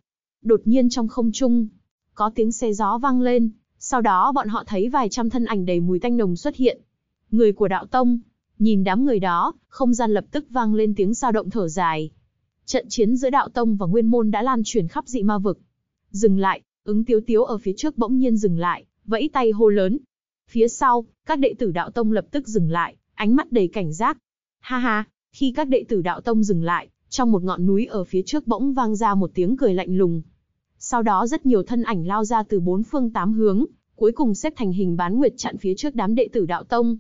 đột nhiên trong không trung, có tiếng xe gió vang lên, sau đó bọn họ thấy vài trăm thân ảnh đầy mùi tanh nồng xuất hiện. Người của đạo tông, nhìn đám người đó, không gian lập tức vang lên tiếng sao động thở dài. Trận chiến giữa đạo tông và nguyên môn đã lan truyền khắp dị ma vực. Dừng lại, ứng tiếu tiếu ở phía trước bỗng nhiên dừng lại, vẫy tay hô lớn. Phía sau, các đệ tử đạo tông lập tức dừng lại, ánh mắt đầy cảnh giác. Ha ha, khi các đệ tử đạo tông dừng lại, trong một ngọn núi ở phía trước bỗng vang ra một tiếng cười lạnh lùng, sau đó rất nhiều thân ảnh lao ra từ bốn phương tám hướng, cuối cùng xếp thành hình bán nguyệt chặn phía trước đám đệ tử đạo tông.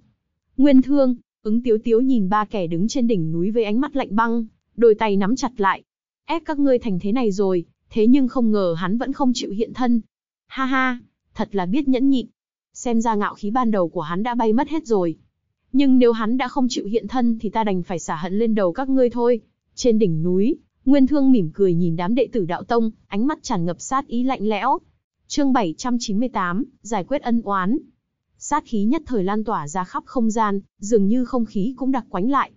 Nguyên Thương, ứng tiếu tiếu nhìn ba kẻ đứng trên đỉnh núi với ánh mắt lạnh băng, đôi tay nắm chặt lại. Ép các ngươi thành thế này rồi, thế nhưng không ngờ hắn vẫn không chịu hiện thân. Ha ha, thật là biết nhẫn nhịn. Xem ra ngạo khí ban đầu của hắn đã bay mất hết rồi. Nhưng nếu hắn đã không chịu hiện thân thì ta đành phải xả hận lên đầu các ngươi thôi. Trên đỉnh núi, Nguyên Thương mỉm cười nhìn đám đệ tử đạo tông, ánh mắt tràn ngập sát ý lạnh lẽo. Chương 798, giải quyết ân oán. Sát khí nhất thời lan tỏa ra khắp không gian, dường như không khí cũng đặc quánh lại.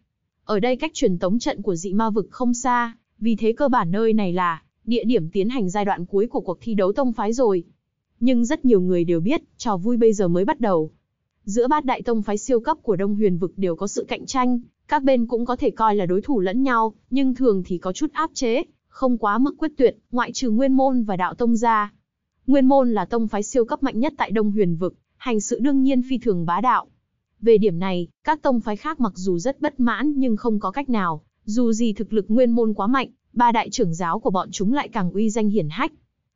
Ở đây cách truyền tống trận của dị ma vực không xa, vì thế cơ bản nơi này là địa điểm tiến hành giai đoạn cuối của cuộc thi đấu tông phái rồi. Nhưng rất nhiều người đều biết, trò vui bây giờ mới bắt đầu. Giữa bát đại tông phái siêu cấp của Đông Huyền vực đều có sự cạnh tranh, các bên cũng có thể coi là đối thủ lẫn nhau, nhưng thường thì có chút áp chế, không quá mức quyết tuyệt, ngoại trừ Nguyên Môn và Đạo Tông ra. Nguyên Môn là tông phái siêu cấp mạnh nhất tại Đông Huyền Vực, hành sự đương nhiên phi thường bá đạo. Về điểm này, các tông phái khác mặc dù rất bất mãn nhưng không có cách nào, dù gì thực lực Nguyên Môn quá mạnh, ba đại trưởng giáo của bọn chúng lại càng uy danh hiển hách.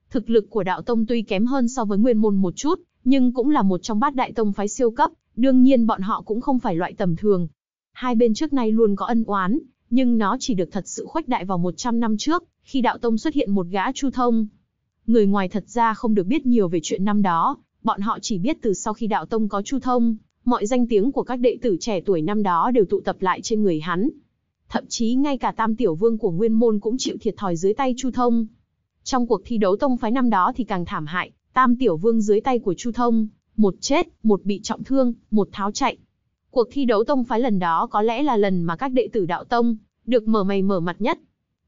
Thực lực của Đạo Tông tuy kém hơn so với Nguyên Môn một chút, nhưng cũng là một trong bát đại tông phái siêu cấp, đương nhiên bọn họ cũng không phải loại tầm thường, Hai bên trước nay luôn có ân oán, nhưng nó chỉ được thật sự khuếch đại vào 100 năm trước, khi đạo tông xuất hiện một gã chu thông. Người ngoài thật ra không được biết nhiều về chuyện năm đó, bọn họ chỉ biết từ sau khi đạo tông có chu thông, mọi danh tiếng của các đệ tử trẻ tuổi năm đó đều tụ tập lại trên người hắn. Thậm chí ngay cả tam tiểu vương của nguyên môn cũng chịu thiệt thòi dưới tay chu thông. Trong cuộc thi đấu tông phái năm đó thì càng thảm hại, tam tiểu vương dưới tay của chu thông, một chết, một bị trọng thương, một tháo chạy. Cuộc thi đấu tông phái lần đó có lẽ là lần mà các đệ tử đạo tông được mở mày mở mặt nhất.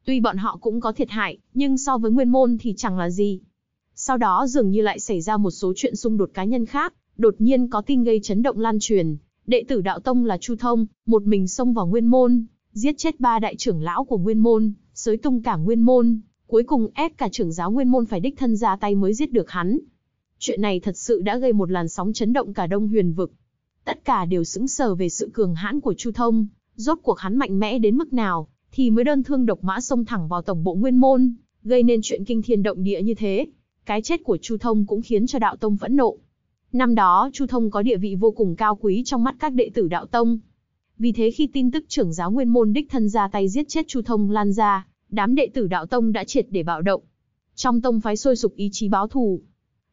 Tuy bọn họ cũng có thiệt hại, nhưng so với nguyên môn thì chẳng là gì. Sau đó dường như lại xảy ra một số chuyện xung đột cá nhân khác, đột nhiên có tin gây chấn động lan truyền. Đệ tử đạo tông là Chu Thông, một mình xông vào nguyên môn, giết chết ba đại trưởng lão của nguyên môn, sới tung cả nguyên môn, cuối cùng ép cả trưởng giáo nguyên môn phải đích thân ra tay mới giết được hắn. Chuyện này thật sự đã gây một làn sóng chấn động cả Đông Huyền vực, Tất cả đều sững sờ về sự cường hãn của Chu Thông, rốt cuộc hắn mạnh mẽ đến mức nào, thì mới đơn thương độc mã xông thẳng vào tổng bộ nguyên môn, gây nên chuyện kinh thiên động địa như thế. Cái chết của Chu Thông cũng khiến cho đạo tông phẫn nộ. Năm đó Chu Thông có địa vị vô cùng cao quý trong mắt các đệ tử đạo tông. Vì thế khi tin tức trưởng giáo nguyên môn đích thân ra tay giết chết Chu Thông lan ra, đám đệ tử đạo tông đã triệt để bạo động. Trong tông phái sôi sục ý chí báo thù.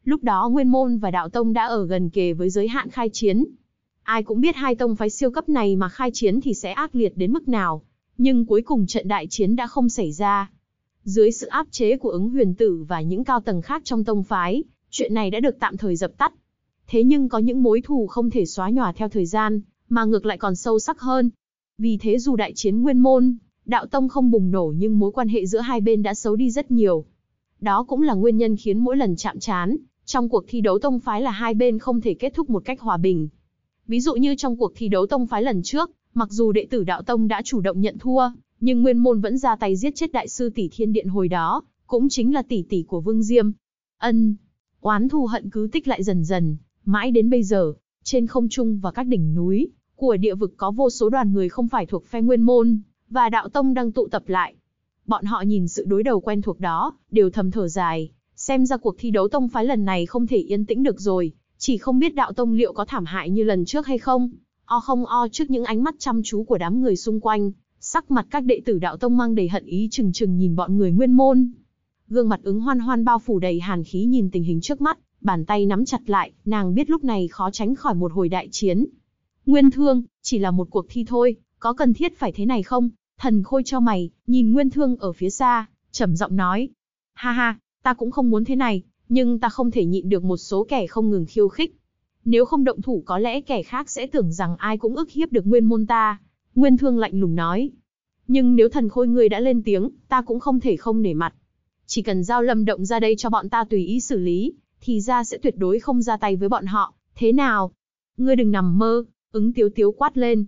Lúc đó nguyên môn và đạo tông đã ở gần kề với giới hạn khai chiến, Ai cũng biết hai tông phái siêu cấp này mà khai chiến thì sẽ ác liệt đến mức nào, nhưng cuối cùng trận đại chiến đã không xảy ra. Dưới sự áp chế của ứng huyền tử và những cao tầng khác trong tông phái, chuyện này đã được tạm thời dập tắt. Thế nhưng có những mối thù không thể xóa nhòa theo thời gian, mà ngược lại còn sâu sắc hơn. Vì thế dù đại chiến nguyên môn, đạo tông không bùng nổ nhưng mối quan hệ giữa hai bên đã xấu đi rất nhiều. Đó cũng là nguyên nhân khiến mỗi lần chạm trán, trong cuộc thi đấu tông phái là hai bên không thể kết thúc một cách hòa bình, Ví dụ như trong cuộc thi đấu tông phái lần trước, mặc dù đệ tử đạo tông đã chủ động nhận thua, nhưng nguyên môn vẫn ra tay giết chết đại sư tỷ thiên điện hồi đó, cũng chính là tỷ tỷ của Vương Diêm. Ân, oán thù hận cứ tích lại dần dần, mãi đến bây giờ, trên không trung và các đỉnh núi của địa vực có vô số đoàn người không phải thuộc phe nguyên môn và đạo tông đang tụ tập lại. Bọn họ nhìn sự đối đầu quen thuộc đó, đều thầm thở dài, xem ra cuộc thi đấu tông phái lần này không thể yên tĩnh được rồi, chỉ không biết đạo tông liệu có thảm hại như lần trước hay không. O không o trước những ánh mắt chăm chú của đám người xung quanh, sắc mặt các đệ tử đạo tông mang đầy hận ý chừng chừng nhìn bọn người nguyên môn. Gương mặt ứng hoan hoan bao phủ đầy hàn khí nhìn tình hình trước mắt, bàn tay nắm chặt lại, nàng biết lúc này khó tránh khỏi một hồi đại chiến. Nguyên thương, chỉ là một cuộc thi thôi, có cần thiết phải thế này không? Thần khôi cho mày, nhìn nguyên thương ở phía xa, trầm giọng nói. Ha ha, ta cũng không muốn thế này, nhưng ta không thể nhịn được một số kẻ không ngừng khiêu khích. Nếu không động thủ có lẽ kẻ khác sẽ tưởng rằng ai cũng ức hiếp được nguyên môn ta. Nguyên thương lạnh lùng nói. Nhưng nếu thần khôi ngươi đã lên tiếng, ta cũng không thể không nể mặt. Chỉ cần giao lâm động ra đây cho bọn ta tùy ý xử lý, thì ra sẽ tuyệt đối không ra tay với bọn họ, thế nào? Ngươi đừng nằm mơ, ứng tiếu tiếu quát lên.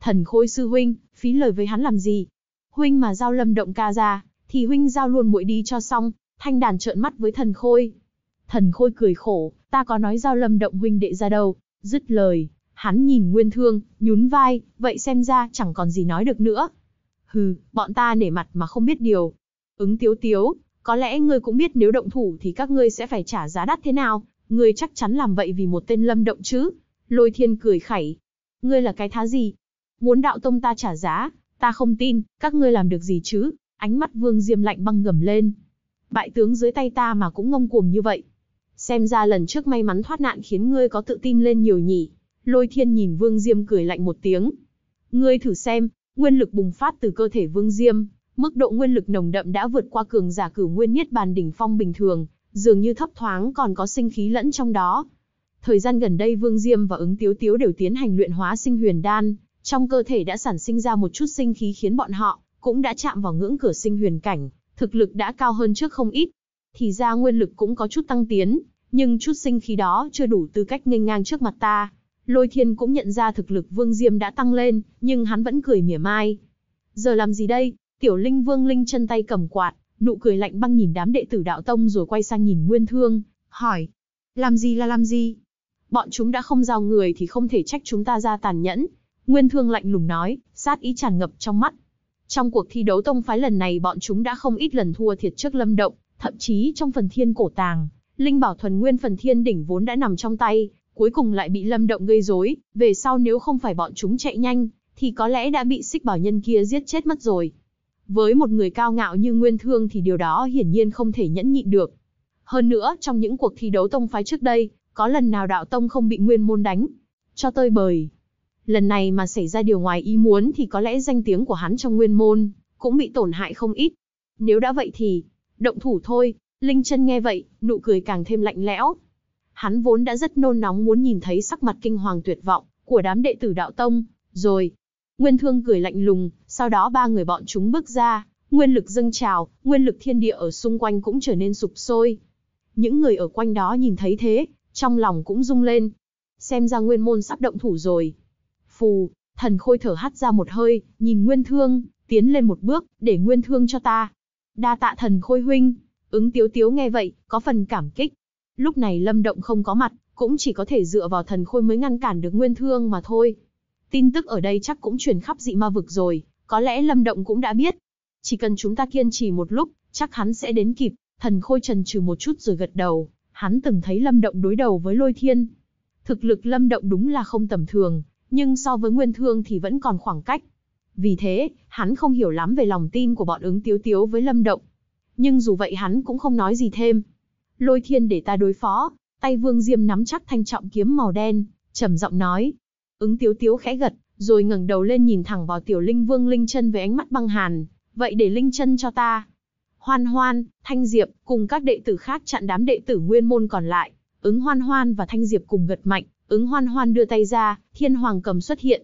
Thần khôi sư huynh, phí lời với hắn làm gì? Huynh mà giao lâm động ca ra, thì huynh giao luôn muội đi cho xong, Thanh đàn trợn mắt với thần khôi. Thần khôi cười khổ, ta có nói giao lâm động huynh đệ ra đâu. Dứt lời, hắn nhìn nguyên thương, nhún vai, vậy xem ra chẳng còn gì nói được nữa. Hừ, bọn ta nể mặt mà không biết điều. Ứng tiếu tiếu, có lẽ ngươi cũng biết nếu động thủ thì các ngươi sẽ phải trả giá đắt thế nào. Ngươi chắc chắn làm vậy vì một tên lâm động chứ. Lôi thiên cười khẩy. Ngươi là cái thá gì? Muốn đạo tông ta trả giá, ta không tin, các ngươi làm được gì chứ? Ánh mắt vương diêm lạnh băng gầm lên bại tướng dưới tay ta mà cũng ngông cuồng như vậy. Xem ra lần trước may mắn thoát nạn khiến ngươi có tự tin lên nhiều nhỉ. Lôi thiên nhìn Vương Diêm cười lạnh một tiếng. Ngươi thử xem, nguyên lực bùng phát từ cơ thể Vương Diêm, mức độ nguyên lực nồng đậm đã vượt qua cường giả cử nguyên niết bàn đỉnh phong bình thường, dường như thấp thoáng còn có sinh khí lẫn trong đó. Thời gian gần đây Vương Diêm và ứng tiếu tiếu đều tiến hành luyện hóa sinh huyền đan, trong cơ thể đã sản sinh ra một chút sinh khí khiến bọn họ cũng đã chạm vào ngưỡng cửa sinh huyền cảnh thực lực đã cao hơn trước không ít. Thì ra nguyên lực cũng có chút tăng tiến, nhưng chút sinh khí đó chưa đủ tư cách nghênh ngang trước mặt ta. Lôi thiên cũng nhận ra thực lực vương diêm đã tăng lên, nhưng hắn vẫn cười mỉa mai. Giờ làm gì đây? Tiểu linh vương linh chân tay cầm quạt, nụ cười lạnh băng nhìn đám đệ tử đạo tông rồi quay sang nhìn nguyên thương, hỏi. Làm gì là làm gì? Bọn chúng đã không giao người thì không thể trách chúng ta ra tàn nhẫn. Nguyên thương lạnh lùng nói, sát ý tràn ngập trong mắt. Trong cuộc thi đấu tông phái lần này bọn chúng đã không ít lần thua thiệt trước Lâm Động, thậm chí trong phần thiên cổ tàng, Linh Bảo Thuần Nguyên phần thiên đỉnh vốn đã nằm trong tay, cuối cùng lại bị Lâm Động gây rối, về sau nếu không phải bọn chúng chạy nhanh, thì có lẽ đã bị xích bảo nhân kia giết chết mất rồi. Với một người cao ngạo như Nguyên Thương thì điều đó hiển nhiên không thể nhẫn nhịn được. Hơn nữa, trong những cuộc thi đấu tông phái trước đây, có lần nào đạo tông không bị Nguyên môn đánh, cho tơi bời, Lần này mà xảy ra điều ngoài ý muốn thì có lẽ danh tiếng của hắn trong nguyên môn cũng bị tổn hại không ít. Nếu đã vậy thì, động thủ thôi. Linh Trân nghe vậy, nụ cười càng thêm lạnh lẽo. Hắn vốn đã rất nôn nóng muốn nhìn thấy sắc mặt kinh hoàng tuyệt vọng của đám đệ tử đạo tông, rồi. Nguyên Thương cười lạnh lùng, sau đó ba người bọn chúng bước ra, nguyên lực dâng trào, nguyên lực thiên địa ở xung quanh cũng trở nên sụp sôi. Những người ở quanh đó nhìn thấy thế, trong lòng cũng rung lên. Xem ra nguyên môn sắp động thủ rồi phù, thần khôi thở hắt ra một hơi, nhìn Nguyên Thương, tiến lên một bước, để Nguyên Thương cho ta. Đa tạ thần khôi huynh, ứng tiếu tiếu nghe vậy, có phần cảm kích. Lúc này Lâm Động không có mặt, cũng chỉ có thể dựa vào thần khôi mới ngăn cản được Nguyên Thương mà thôi. Tin tức ở đây chắc cũng truyền khắp dị ma vực rồi, có lẽ Lâm Động cũng đã biết. Chỉ cần chúng ta kiên trì một lúc, chắc hắn sẽ đến kịp, thần khôi trần trừ một chút rồi gật đầu. Hắn từng thấy Lâm Động đối đầu với Lôi Thiên. Thực lực Lâm Động đúng là không tầm thường, nhưng so với Nguyên Thương thì vẫn còn khoảng cách. Vì thế, hắn không hiểu lắm về lòng tin của bọn ứng tiếu tiếu với Lâm Động. Nhưng dù vậy hắn cũng không nói gì thêm. Lôi thiên để ta đối phó, tay Vương Diêm nắm chắc thanh trọng kiếm màu đen, trầm giọng nói. Ứng tiếu tiếu khẽ gật, rồi ngẩng đầu lên nhìn thẳng vào tiểu linh vương Linh chân với ánh mắt băng hàn. Vậy để Linh chân cho ta. Hoan hoan, Thanh Diệp cùng các đệ tử khác chặn đám đệ tử nguyên môn còn lại. Ứng hoan hoan và Thanh Diệp cùng gật mạnh, Ứng hoan hoan đưa tay ra, thiên hoàng cầm xuất hiện.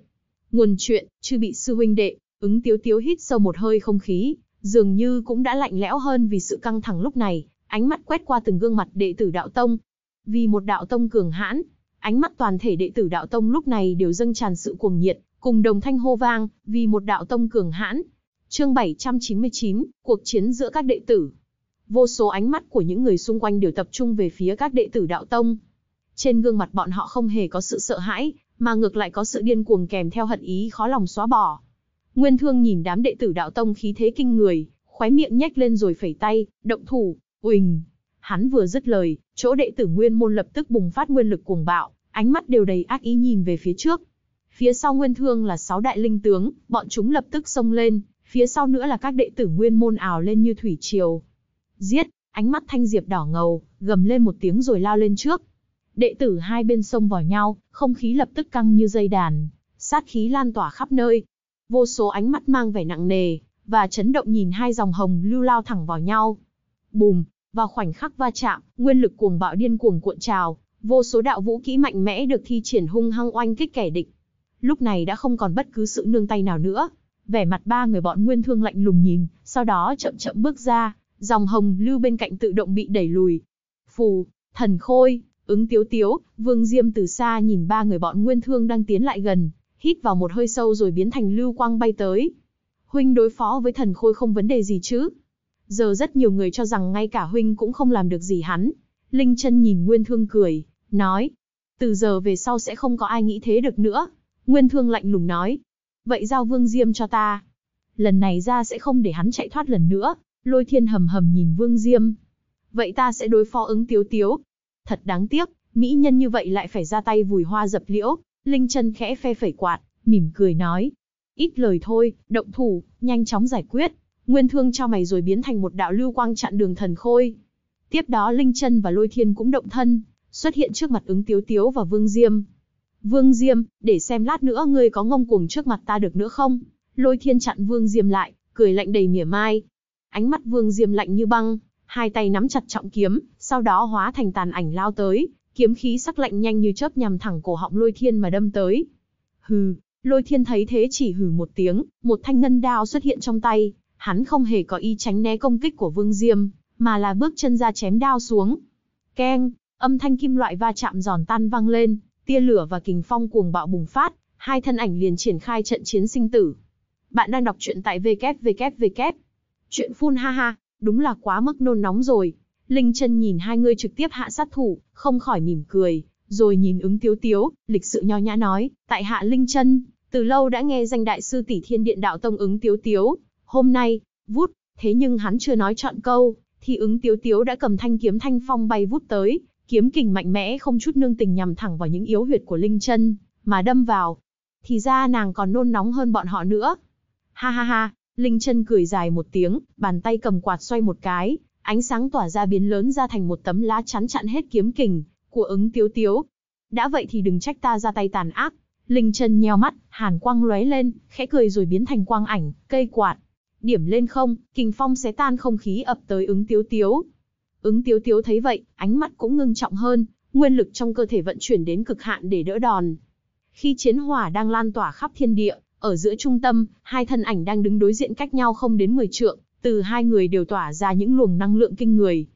Nguồn chuyện, chư bị sư huynh đệ, ứng tiếu tiếu hít sâu một hơi không khí, dường như cũng đã lạnh lẽo hơn vì sự căng thẳng lúc này, ánh mắt quét qua từng gương mặt đệ tử đạo tông. Vì một đạo tông cường hãn, ánh mắt toàn thể đệ tử đạo tông lúc này đều dâng tràn sự cuồng nhiệt, cùng đồng thanh hô vang, vì một đạo tông cường hãn. Chương 799, cuộc chiến giữa các đệ tử. Vô số ánh mắt của những người xung quanh đều tập trung về phía các đệ tử đạo tông. Trên gương mặt bọn họ không hề có sự sợ hãi, mà ngược lại có sự điên cuồng kèm theo hận ý khó lòng xóa bỏ. Nguyên Thương nhìn đám đệ tử đạo tông khí thế kinh người, khóe miệng nhếch lên rồi phẩy tay, động thủ, uỳnh. Hắn vừa dứt lời, chỗ đệ tử Nguyên môn lập tức bùng phát nguyên lực cuồng bạo, ánh mắt đều đầy ác ý nhìn về phía trước. Phía sau Nguyên Thương là sáu đại linh tướng, bọn chúng lập tức xông lên, phía sau nữa là các đệ tử Nguyên môn ảo lên như thủy triều. Giết, ánh mắt Thanh Diệp đỏ ngầu, gầm lên một tiếng rồi lao lên trước. Đệ tử hai bên sông vào nhau, không khí lập tức căng như dây đàn, sát khí lan tỏa khắp nơi. Vô số ánh mắt mang vẻ nặng nề, và chấn động nhìn hai dòng hồng lưu lao thẳng vào nhau. Bùm, vào khoảnh khắc va chạm, nguyên lực cuồng bạo điên cuồng cuộn trào, vô số đạo vũ kỹ mạnh mẽ được thi triển hung hăng oanh kích kẻ địch. Lúc này đã không còn bất cứ sự nương tay nào nữa. Vẻ mặt ba người bọn Nguyên Thương lạnh lùng nhìn, sau đó chậm chậm bước ra, dòng hồng lưu bên cạnh tự động bị đẩy lùi. Phù, thần khôi, Ứng tiếu tiếu, Vương Diêm từ xa nhìn ba người bọn Nguyên Thương đang tiến lại gần, hít vào một hơi sâu rồi biến thành lưu quang bay tới. Huynh đối phó với thần khôi không vấn đề gì chứ? Giờ rất nhiều người cho rằng ngay cả Huynh cũng không làm được gì hắn. Linh chân nhìn Nguyên Thương cười, nói. Từ giờ về sau sẽ không có ai nghĩ thế được nữa. Nguyên Thương lạnh lùng nói. Vậy giao Vương Diêm cho ta. Lần này ra sẽ không để hắn chạy thoát lần nữa. Lôi thiên hầm hầm nhìn Vương Diêm. Vậy ta sẽ đối phó ứng tiếu tiếu, Thật đáng tiếc, mỹ nhân như vậy lại phải ra tay vùi hoa dập liễu. Linh chân khẽ phe phẩy quạt, mỉm cười nói. Ít lời thôi, động thủ, nhanh chóng giải quyết. Nguyên thương cho mày rồi biến thành một đạo lưu quang chặn đường thần khôi. Tiếp đó Linh chân và Lôi Thiên cũng động thân, xuất hiện trước mặt ứng tiếu tiếu và Vương Diêm. Vương Diêm, để xem lát nữa ngươi có ngông cuồng trước mặt ta được nữa không? Lôi Thiên chặn Vương Diêm lại, cười lạnh đầy mỉa mai. Ánh mắt Vương Diêm lạnh như băng, hai tay nắm chặt trọng kiếm, sau đó hóa thành tàn ảnh lao tới, kiếm khí sắc lạnh nhanh như chớp nhằm thẳng cổ họng Lôi Thiên mà đâm tới. Hừ, Lôi Thiên thấy thế chỉ hừ một tiếng, một thanh ngân đao xuất hiện trong tay, hắn không hề có ý tránh né công kích của Vương Diêm, mà là bước chân ra chém đao xuống. Keng, âm thanh kim loại va chạm giòn tan vang lên, tia lửa và kình phong cuồng bạo bùng phát, hai thân ảnh liền triển khai trận chiến sinh tử. Bạn đang đọc truyện tại www. Chuyện phun ha ha đúng là quá mức nôn nóng rồi. Linh chân nhìn hai người trực tiếp hạ sát thủ, không khỏi mỉm cười, rồi nhìn ứng tiếu tiếu, lịch sự nho nhã nói, tại hạ Linh chân từ lâu đã nghe danh đại sư tỷ thiên điện đạo tông ứng tiếu tiếu, hôm nay, vút, thế nhưng hắn chưa nói chọn câu, thì ứng tiếu tiếu đã cầm thanh kiếm thanh phong bay vút tới, kiếm kình mạnh mẽ không chút nương tình nhằm thẳng vào những yếu huyệt của Linh chân mà đâm vào. Thì ra nàng còn nôn nóng hơn bọn họ nữa. Ha ha ha, Linh chân cười dài một tiếng, bàn tay cầm quạt xoay một cái, ánh sáng tỏa ra biến lớn ra thành một tấm lá chắn chặn hết kiếm kình của ứng tiếu tiếu. Đã vậy thì đừng trách ta ra tay tàn ác. Linh chân nheo mắt, hàn quang lóe lên, khẽ cười rồi biến thành quang ảnh, cây quạt. Điểm lên không, kình phong xé tan không khí ập tới ứng tiếu tiếu. Ứng tiếu tiếu thấy vậy, ánh mắt cũng ngưng trọng hơn, nguyên lực trong cơ thể vận chuyển đến cực hạn để đỡ đòn. Khi chiến hỏa đang lan tỏa khắp thiên địa, ở giữa trung tâm, hai thân ảnh đang đứng đối diện cách nhau không đến 10 trượng, từ hai người đều tỏa ra những luồng năng lượng kinh người.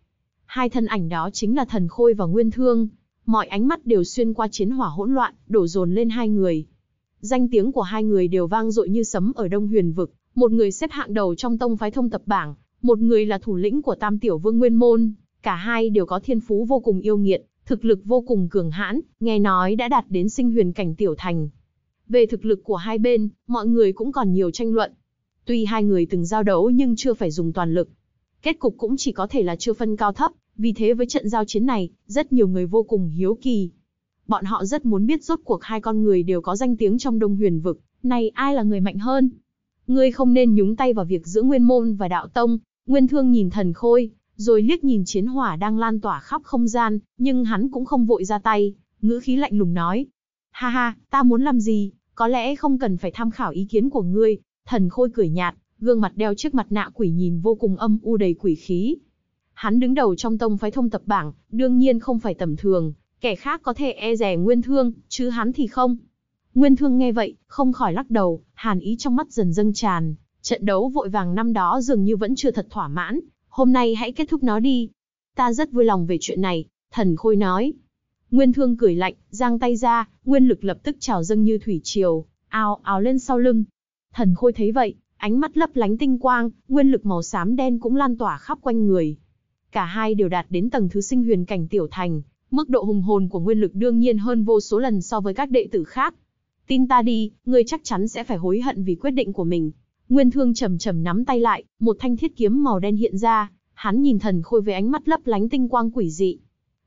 Hai thân ảnh đó chính là thần khôi và nguyên thương. Mọi ánh mắt đều xuyên qua chiến hỏa hỗn loạn, đổ dồn lên hai người. Danh tiếng của hai người đều vang dội như sấm ở Đông Huyền Vực. Một người xếp hạng đầu trong tông phái thông tập bảng, một người là thủ lĩnh của Tam Tiểu Vương Nguyên Môn. Cả hai đều có thiên phú vô cùng yêu nghiệt, thực lực vô cùng cường hãn, nghe nói đã đạt đến sinh huyền cảnh tiểu thành, về thực lực của hai bên, mọi người cũng còn nhiều tranh luận. Tuy hai người từng giao đấu nhưng chưa phải dùng toàn lực. Kết cục cũng chỉ có thể là chưa phân cao thấp, vì thế với trận giao chiến này, rất nhiều người vô cùng hiếu kỳ. Bọn họ rất muốn biết rốt cuộc hai con người đều có danh tiếng trong đông huyền vực, này ai là người mạnh hơn? Ngươi không nên nhúng tay vào việc giữa nguyên môn và đạo tông, nguyên thương nhìn thần khôi, rồi liếc nhìn chiến hỏa đang lan tỏa khắp không gian, nhưng hắn cũng không vội ra tay, ngữ khí lạnh lùng nói. Ha ha, ta muốn làm gì, có lẽ không cần phải tham khảo ý kiến của ngươi, thần khôi cười nhạt, gương mặt đeo chiếc mặt nạ quỷ nhìn vô cùng âm u đầy quỷ khí. Hắn đứng đầu trong tông phái thông tập bảng, đương nhiên không phải tầm thường, kẻ khác có thể e rè Nguyên Thương, chứ hắn thì không. Nguyên Thương nghe vậy, không khỏi lắc đầu, hàn ý trong mắt dần dâng tràn, trận đấu vội vàng năm đó dường như vẫn chưa thật thỏa mãn, hôm nay hãy kết thúc nó đi. Ta rất vui lòng về chuyện này, thần khôi nói. Nguyên Thương cười lạnh, giang tay ra, nguyên lực lập tức trào dâng như thủy triều, ào ào lên sau lưng. Thần Khôi thấy vậy, ánh mắt lấp lánh tinh quang, nguyên lực màu xám đen cũng lan tỏa khắp quanh người. Cả hai đều đạt đến tầng thứ sinh huyền cảnh tiểu thành, mức độ hùng hồn của nguyên lực đương nhiên hơn vô số lần so với các đệ tử khác. Tin ta đi, ngươi chắc chắn sẽ phải hối hận vì quyết định của mình. Nguyên Thương trầm trầm nắm tay lại, một thanh thiết kiếm màu đen hiện ra, hắn nhìn Thần Khôi với ánh mắt lấp lánh tinh quang quỷ dị.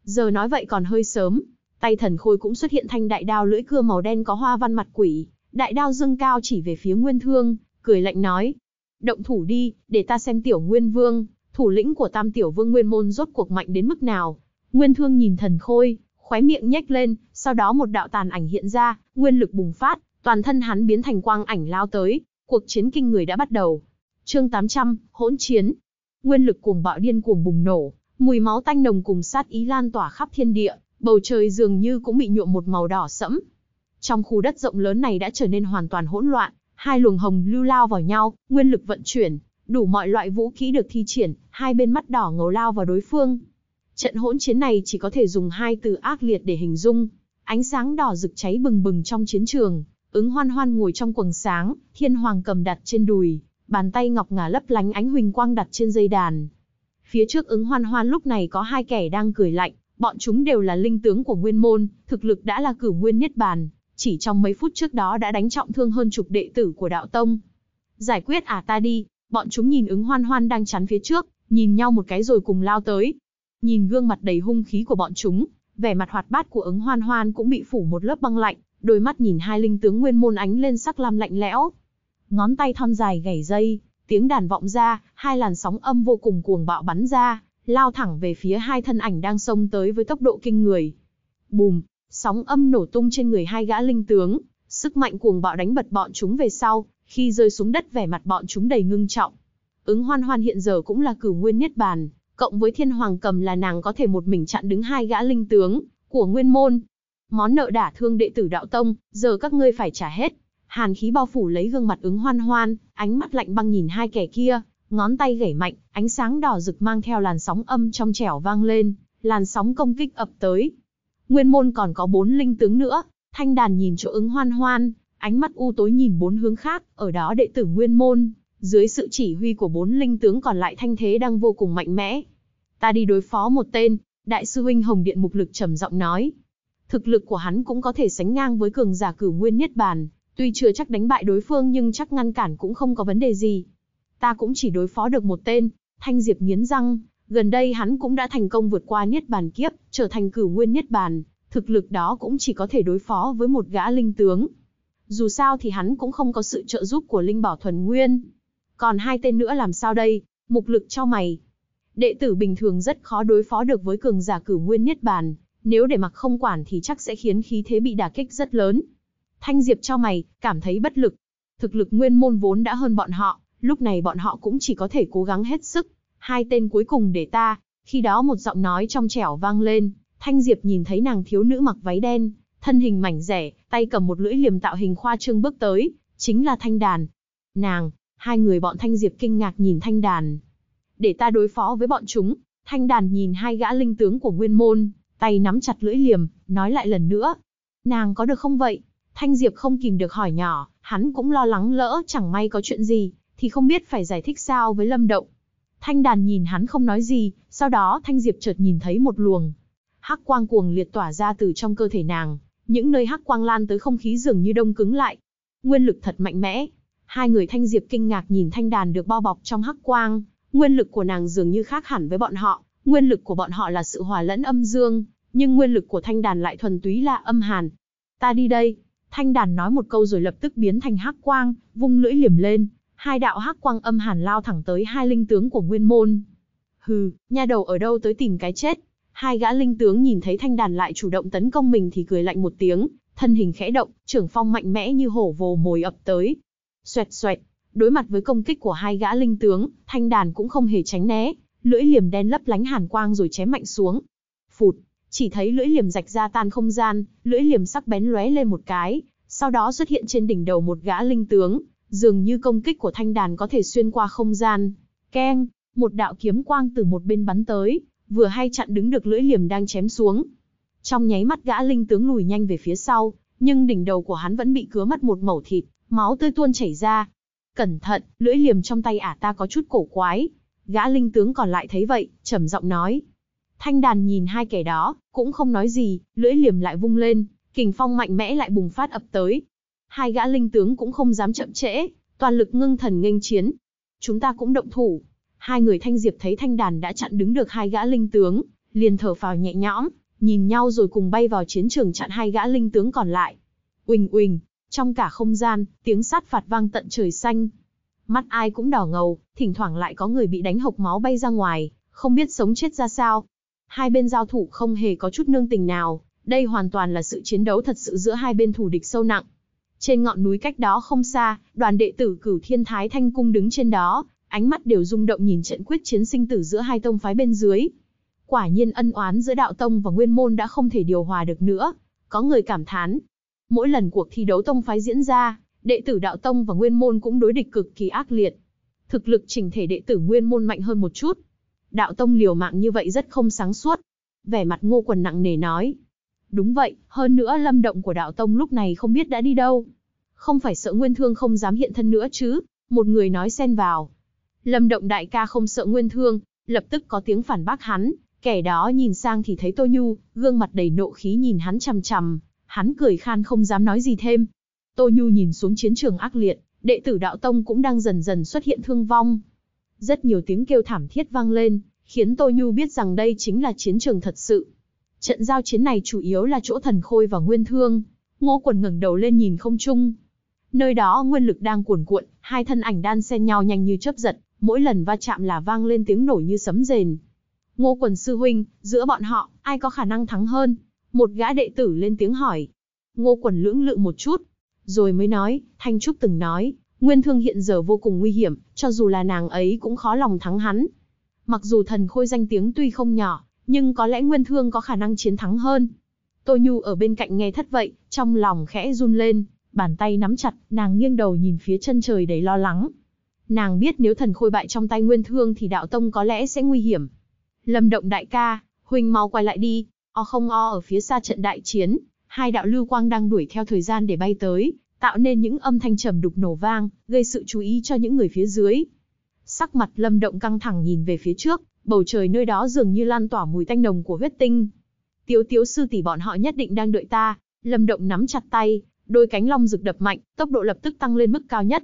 Giờ nói vậy còn hơi sớm, tay thần khôi cũng xuất hiện thanh đại đao lưỡi cưa màu đen có hoa văn mặt quỷ, đại đao dương cao chỉ về phía Nguyên Thương, cười lạnh nói: "Động thủ đi, để ta xem tiểu Nguyên Vương, thủ lĩnh của Tam tiểu vương Nguyên môn rốt cuộc mạnh đến mức nào." Nguyên Thương nhìn thần khôi, khóe miệng nhếch lên, sau đó một đạo tàn ảnh hiện ra, nguyên lực bùng phát, toàn thân hắn biến thành quang ảnh lao tới, cuộc chiến kinh người đã bắt đầu. Chương 800, hỗn chiến. Nguyên lực cuồng bạo điên cuồng bùng nổ, Mùi máu tanh nồng cùng sát ý lan tỏa khắp thiên địa, bầu trời dường như cũng bị nhuộm một màu đỏ sẫm. Trong khu đất rộng lớn này đã trở nên hoàn toàn hỗn loạn, hai luồng hồng lưu lao vào nhau, nguyên lực vận chuyển, đủ mọi loại vũ khí được thi triển, hai bên mắt đỏ ngầu lao vào đối phương. Trận hỗn chiến này chỉ có thể dùng hai từ ác liệt để hình dung. Ánh sáng đỏ rực cháy bừng bừng trong chiến trường, ứng hoan hoan ngồi trong quầng sáng, thiên hoàng cầm đặt trên đùi, bàn tay ngọc ngà lấp lánh ánh huỳnh quang đặt trên dây đàn, Phía trước ứng hoan hoan lúc này có hai kẻ đang cười lạnh, bọn chúng đều là linh tướng của nguyên môn, thực lực đã là cử nguyên nhất bàn, chỉ trong mấy phút trước đó đã đánh trọng thương hơn chục đệ tử của đạo tông. Giải quyết à ta đi, bọn chúng nhìn ứng hoan hoan đang chắn phía trước, nhìn nhau một cái rồi cùng lao tới. Nhìn gương mặt đầy hung khí của bọn chúng, vẻ mặt hoạt bát của ứng hoan hoan cũng bị phủ một lớp băng lạnh, đôi mắt nhìn hai linh tướng nguyên môn ánh lên sắc lam lạnh lẽo. Ngón tay thon dài gảy dây, tiếng đàn vọng ra, hai làn sóng âm vô cùng cuồng bạo bắn ra, lao thẳng về phía hai thân ảnh đang xông tới với tốc độ kinh người. Bùm, sóng âm nổ tung trên người hai gã linh tướng, sức mạnh cuồng bạo đánh bật bọn chúng về sau, khi rơi xuống đất vẻ mặt bọn chúng đầy ngưng trọng. Ứng Hoan Hoan hiện giờ cũng là cửu nguyên niết bàn, cộng với Thiên Hoàng Cầm là nàng có thể một mình chặn đứng hai gã linh tướng của Nguyên môn. Món nợ đả thương đệ tử đạo tông, giờ các ngươi phải trả hết hàn khí bao phủ lấy gương mặt ứng hoan hoan, ánh mắt lạnh băng nhìn hai kẻ kia, ngón tay gẩy mạnh, ánh sáng đỏ rực mang theo làn sóng âm trong trẻo vang lên, làn sóng công kích ập tới. Nguyên môn còn có bốn linh tướng nữa, thanh đàn nhìn chỗ ứng hoan hoan, ánh mắt u tối nhìn bốn hướng khác, ở đó đệ tử nguyên môn, dưới sự chỉ huy của bốn linh tướng còn lại thanh thế đang vô cùng mạnh mẽ. Ta đi đối phó một tên, đại sư huynh Hồng Điện Mục Lực trầm giọng nói. Thực lực của hắn cũng có thể sánh ngang với cường giả cửu nguyên niết bàn, Tuy chưa chắc đánh bại đối phương nhưng chắc ngăn cản cũng không có vấn đề gì. Ta cũng chỉ đối phó được một tên, Thanh Diệp nghiến răng, gần đây hắn cũng đã thành công vượt qua Niết Bàn Kiếp, trở thành cửu nguyên Niết Bàn, thực lực đó cũng chỉ có thể đối phó với một gã linh tướng. Dù sao thì hắn cũng không có sự trợ giúp của Linh Bảo Thuần Nguyên. Còn hai tên nữa làm sao đây, mục lực cho mày. Đệ tử bình thường rất khó đối phó được với cường giả cửu nguyên Niết Bàn, nếu để mặc không quản thì chắc sẽ khiến khí thế bị đả kích rất lớn. Thanh Diệp cho mày, cảm thấy bất lực. Thực lực nguyên môn vốn đã hơn bọn họ, lúc này bọn họ cũng chỉ có thể cố gắng hết sức. Hai tên cuối cùng để ta, khi đó một giọng nói trong trẻo vang lên, Thanh Diệp nhìn thấy nàng thiếu nữ mặc váy đen, thân hình mảnh rẻ, tay cầm một lưỡi liềm tạo hình khoa trương bước tới, chính là Thanh Đàn. Nàng, hai người bọn Thanh Diệp kinh ngạc nhìn Thanh Đàn. Để ta đối phó với bọn chúng, Thanh Đàn nhìn hai gã linh tướng của Nguyên Môn, tay nắm chặt lưỡi liềm, nói lại lần nữa. Nàng có được không vậy? Thanh Diệp không kìm được hỏi nhỏ, hắn cũng lo lắng lỡ chẳng may có chuyện gì, thì không biết phải giải thích sao với Lâm Động. Thanh đàn nhìn hắn không nói gì, sau đó Thanh Diệp chợt nhìn thấy một luồng. Hắc quang cuồng liệt tỏa ra từ trong cơ thể nàng, những nơi hắc quang lan tới không khí dường như đông cứng lại. Nguyên lực thật mạnh mẽ. Hai người Thanh Diệp kinh ngạc nhìn Thanh đàn được bao bọc trong hắc quang, nguyên lực của nàng dường như khác hẳn với bọn họ, nguyên lực của bọn họ là sự hòa lẫn âm dương, nhưng nguyên lực của Thanh đàn lại thuần túy là âm hàn. Ta đi đây, Thanh đàn nói một câu rồi lập tức biến thành hắc quang, vung lưỡi liềm lên, hai đạo hắc quang âm hàn lao thẳng tới hai linh tướng của Nguyên Môn. Hừ, nha đầu ở đâu tới tìm cái chết? Hai gã linh tướng nhìn thấy Thanh đàn lại chủ động tấn công mình thì cười lạnh một tiếng, thân hình khẽ động, trưởng phong mạnh mẽ như hổ vồ mồi ập tới. Xoẹt xoẹt, đối mặt với công kích của hai gã linh tướng, Thanh đàn cũng không hề tránh né, lưỡi liềm đen lấp lánh hàn quang rồi chém mạnh xuống. Phụt, chỉ thấy lưỡi liềm rạch ra tan không gian, lưỡi liềm sắc bén lóe lên một cái, sau đó xuất hiện trên đỉnh đầu một gã linh tướng, dường như công kích của thanh đàn có thể xuyên qua không gian. Keng, một đạo kiếm quang từ một bên bắn tới, vừa hay chặn đứng được lưỡi liềm đang chém xuống. Trong nháy mắt gã linh tướng lùi nhanh về phía sau, nhưng đỉnh đầu của hắn vẫn bị cứa mất một mẩu thịt, máu tươi tuôn chảy ra. Cẩn thận, lưỡi liềm trong tay ả ta có chút cổ quái. Gã linh tướng còn lại thấy vậy, trầm giọng nói, Thanh đàn nhìn hai kẻ đó, cũng không nói gì, lưỡi liềm lại vung lên, kình phong mạnh mẽ lại bùng phát ập tới. Hai gã linh tướng cũng không dám chậm trễ, toàn lực ngưng thần nghênh chiến. Chúng ta cũng động thủ. Hai người thanh diệp thấy thanh đàn đã chặn đứng được hai gã linh tướng, liền thở phào nhẹ nhõm, nhìn nhau rồi cùng bay vào chiến trường chặn hai gã linh tướng còn lại. Uỳnh uỳnh, trong cả không gian, tiếng sát phạt vang tận trời xanh. Mắt ai cũng đỏ ngầu, thỉnh thoảng lại có người bị đánh hộc máu bay ra ngoài, không biết sống chết ra sao. Hai bên giao thủ không hề có chút nương tình nào, đây hoàn toàn là sự chiến đấu thật sự giữa hai bên thù địch sâu nặng. Trên ngọn núi cách đó không xa, đoàn đệ tử cửu thiên thái thanh cung đứng trên đó, ánh mắt đều rung động nhìn trận quyết chiến sinh tử giữa hai tông phái bên dưới. Quả nhiên ân oán giữa đạo tông và nguyên môn đã không thể điều hòa được nữa, có người cảm thán. Mỗi lần cuộc thi đấu tông phái diễn ra, đệ tử đạo tông và nguyên môn cũng đối địch cực kỳ ác liệt. Thực lực chỉnh thể đệ tử nguyên môn mạnh hơn một chút, đạo tông liều mạng như vậy rất không sáng suốt. Vẻ mặt ngô quần nặng nề nói. Đúng vậy, hơn nữa lâm động của đạo tông lúc này không biết đã đi đâu. Không phải sợ nguyên thương không dám hiện thân nữa chứ, một người nói xen vào. Lâm động đại ca không sợ nguyên thương, lập tức có tiếng phản bác hắn, kẻ đó nhìn sang thì thấy Tô Nhu, gương mặt đầy nộ khí nhìn hắn chằm chằm, hắn cười khan không dám nói gì thêm. Tô Nhu nhìn xuống chiến trường ác liệt, đệ tử đạo tông cũng đang dần dần xuất hiện thương vong, rất nhiều tiếng kêu thảm thiết vang lên, khiến Tô Nhu biết rằng đây chính là chiến trường thật sự. Trận giao chiến này chủ yếu là chỗ thần khôi và nguyên thương. Ngô quần ngẩng đầu lên nhìn không trung. Nơi đó nguyên lực đang cuồn cuộn, hai thân ảnh đan xen nhau nhanh như chớp giật, mỗi lần va chạm là vang lên tiếng nổ như sấm rền. Ngô quần sư huynh, giữa bọn họ, ai có khả năng thắng hơn? Một gã đệ tử lên tiếng hỏi. Ngô quần lưỡng lự một chút, rồi mới nói, Thanh Trúc từng nói, Nguyên Thương hiện giờ vô cùng nguy hiểm, cho dù là nàng ấy cũng khó lòng thắng hắn. Mặc dù thần khôi danh tiếng tuy không nhỏ, nhưng có lẽ Nguyên Thương có khả năng chiến thắng hơn. Tô Nhu ở bên cạnh nghe thất vậy, trong lòng khẽ run lên, bàn tay nắm chặt, nàng nghiêng đầu nhìn phía chân trời đầy lo lắng. Nàng biết nếu thần khôi bại trong tay Nguyên Thương thì đạo tông có lẽ sẽ nguy hiểm. Lâm động đại ca, huynh mau quay lại đi, o không o ở phía xa trận đại chiến, hai đạo lưu quang đang đuổi theo thời gian để bay tới, tạo nên những âm thanh trầm đục nổ vang, gây sự chú ý cho những người phía dưới. Sắc mặt Lâm Động căng thẳng nhìn về phía trước, bầu trời nơi đó dường như lan tỏa mùi tanh nồng của huyết tinh. Tiếu Tiếu sư tỷ bọn họ nhất định đang đợi ta. Lâm Động nắm chặt tay, đôi cánh long rực đập mạnh, tốc độ lập tức tăng lên mức cao nhất.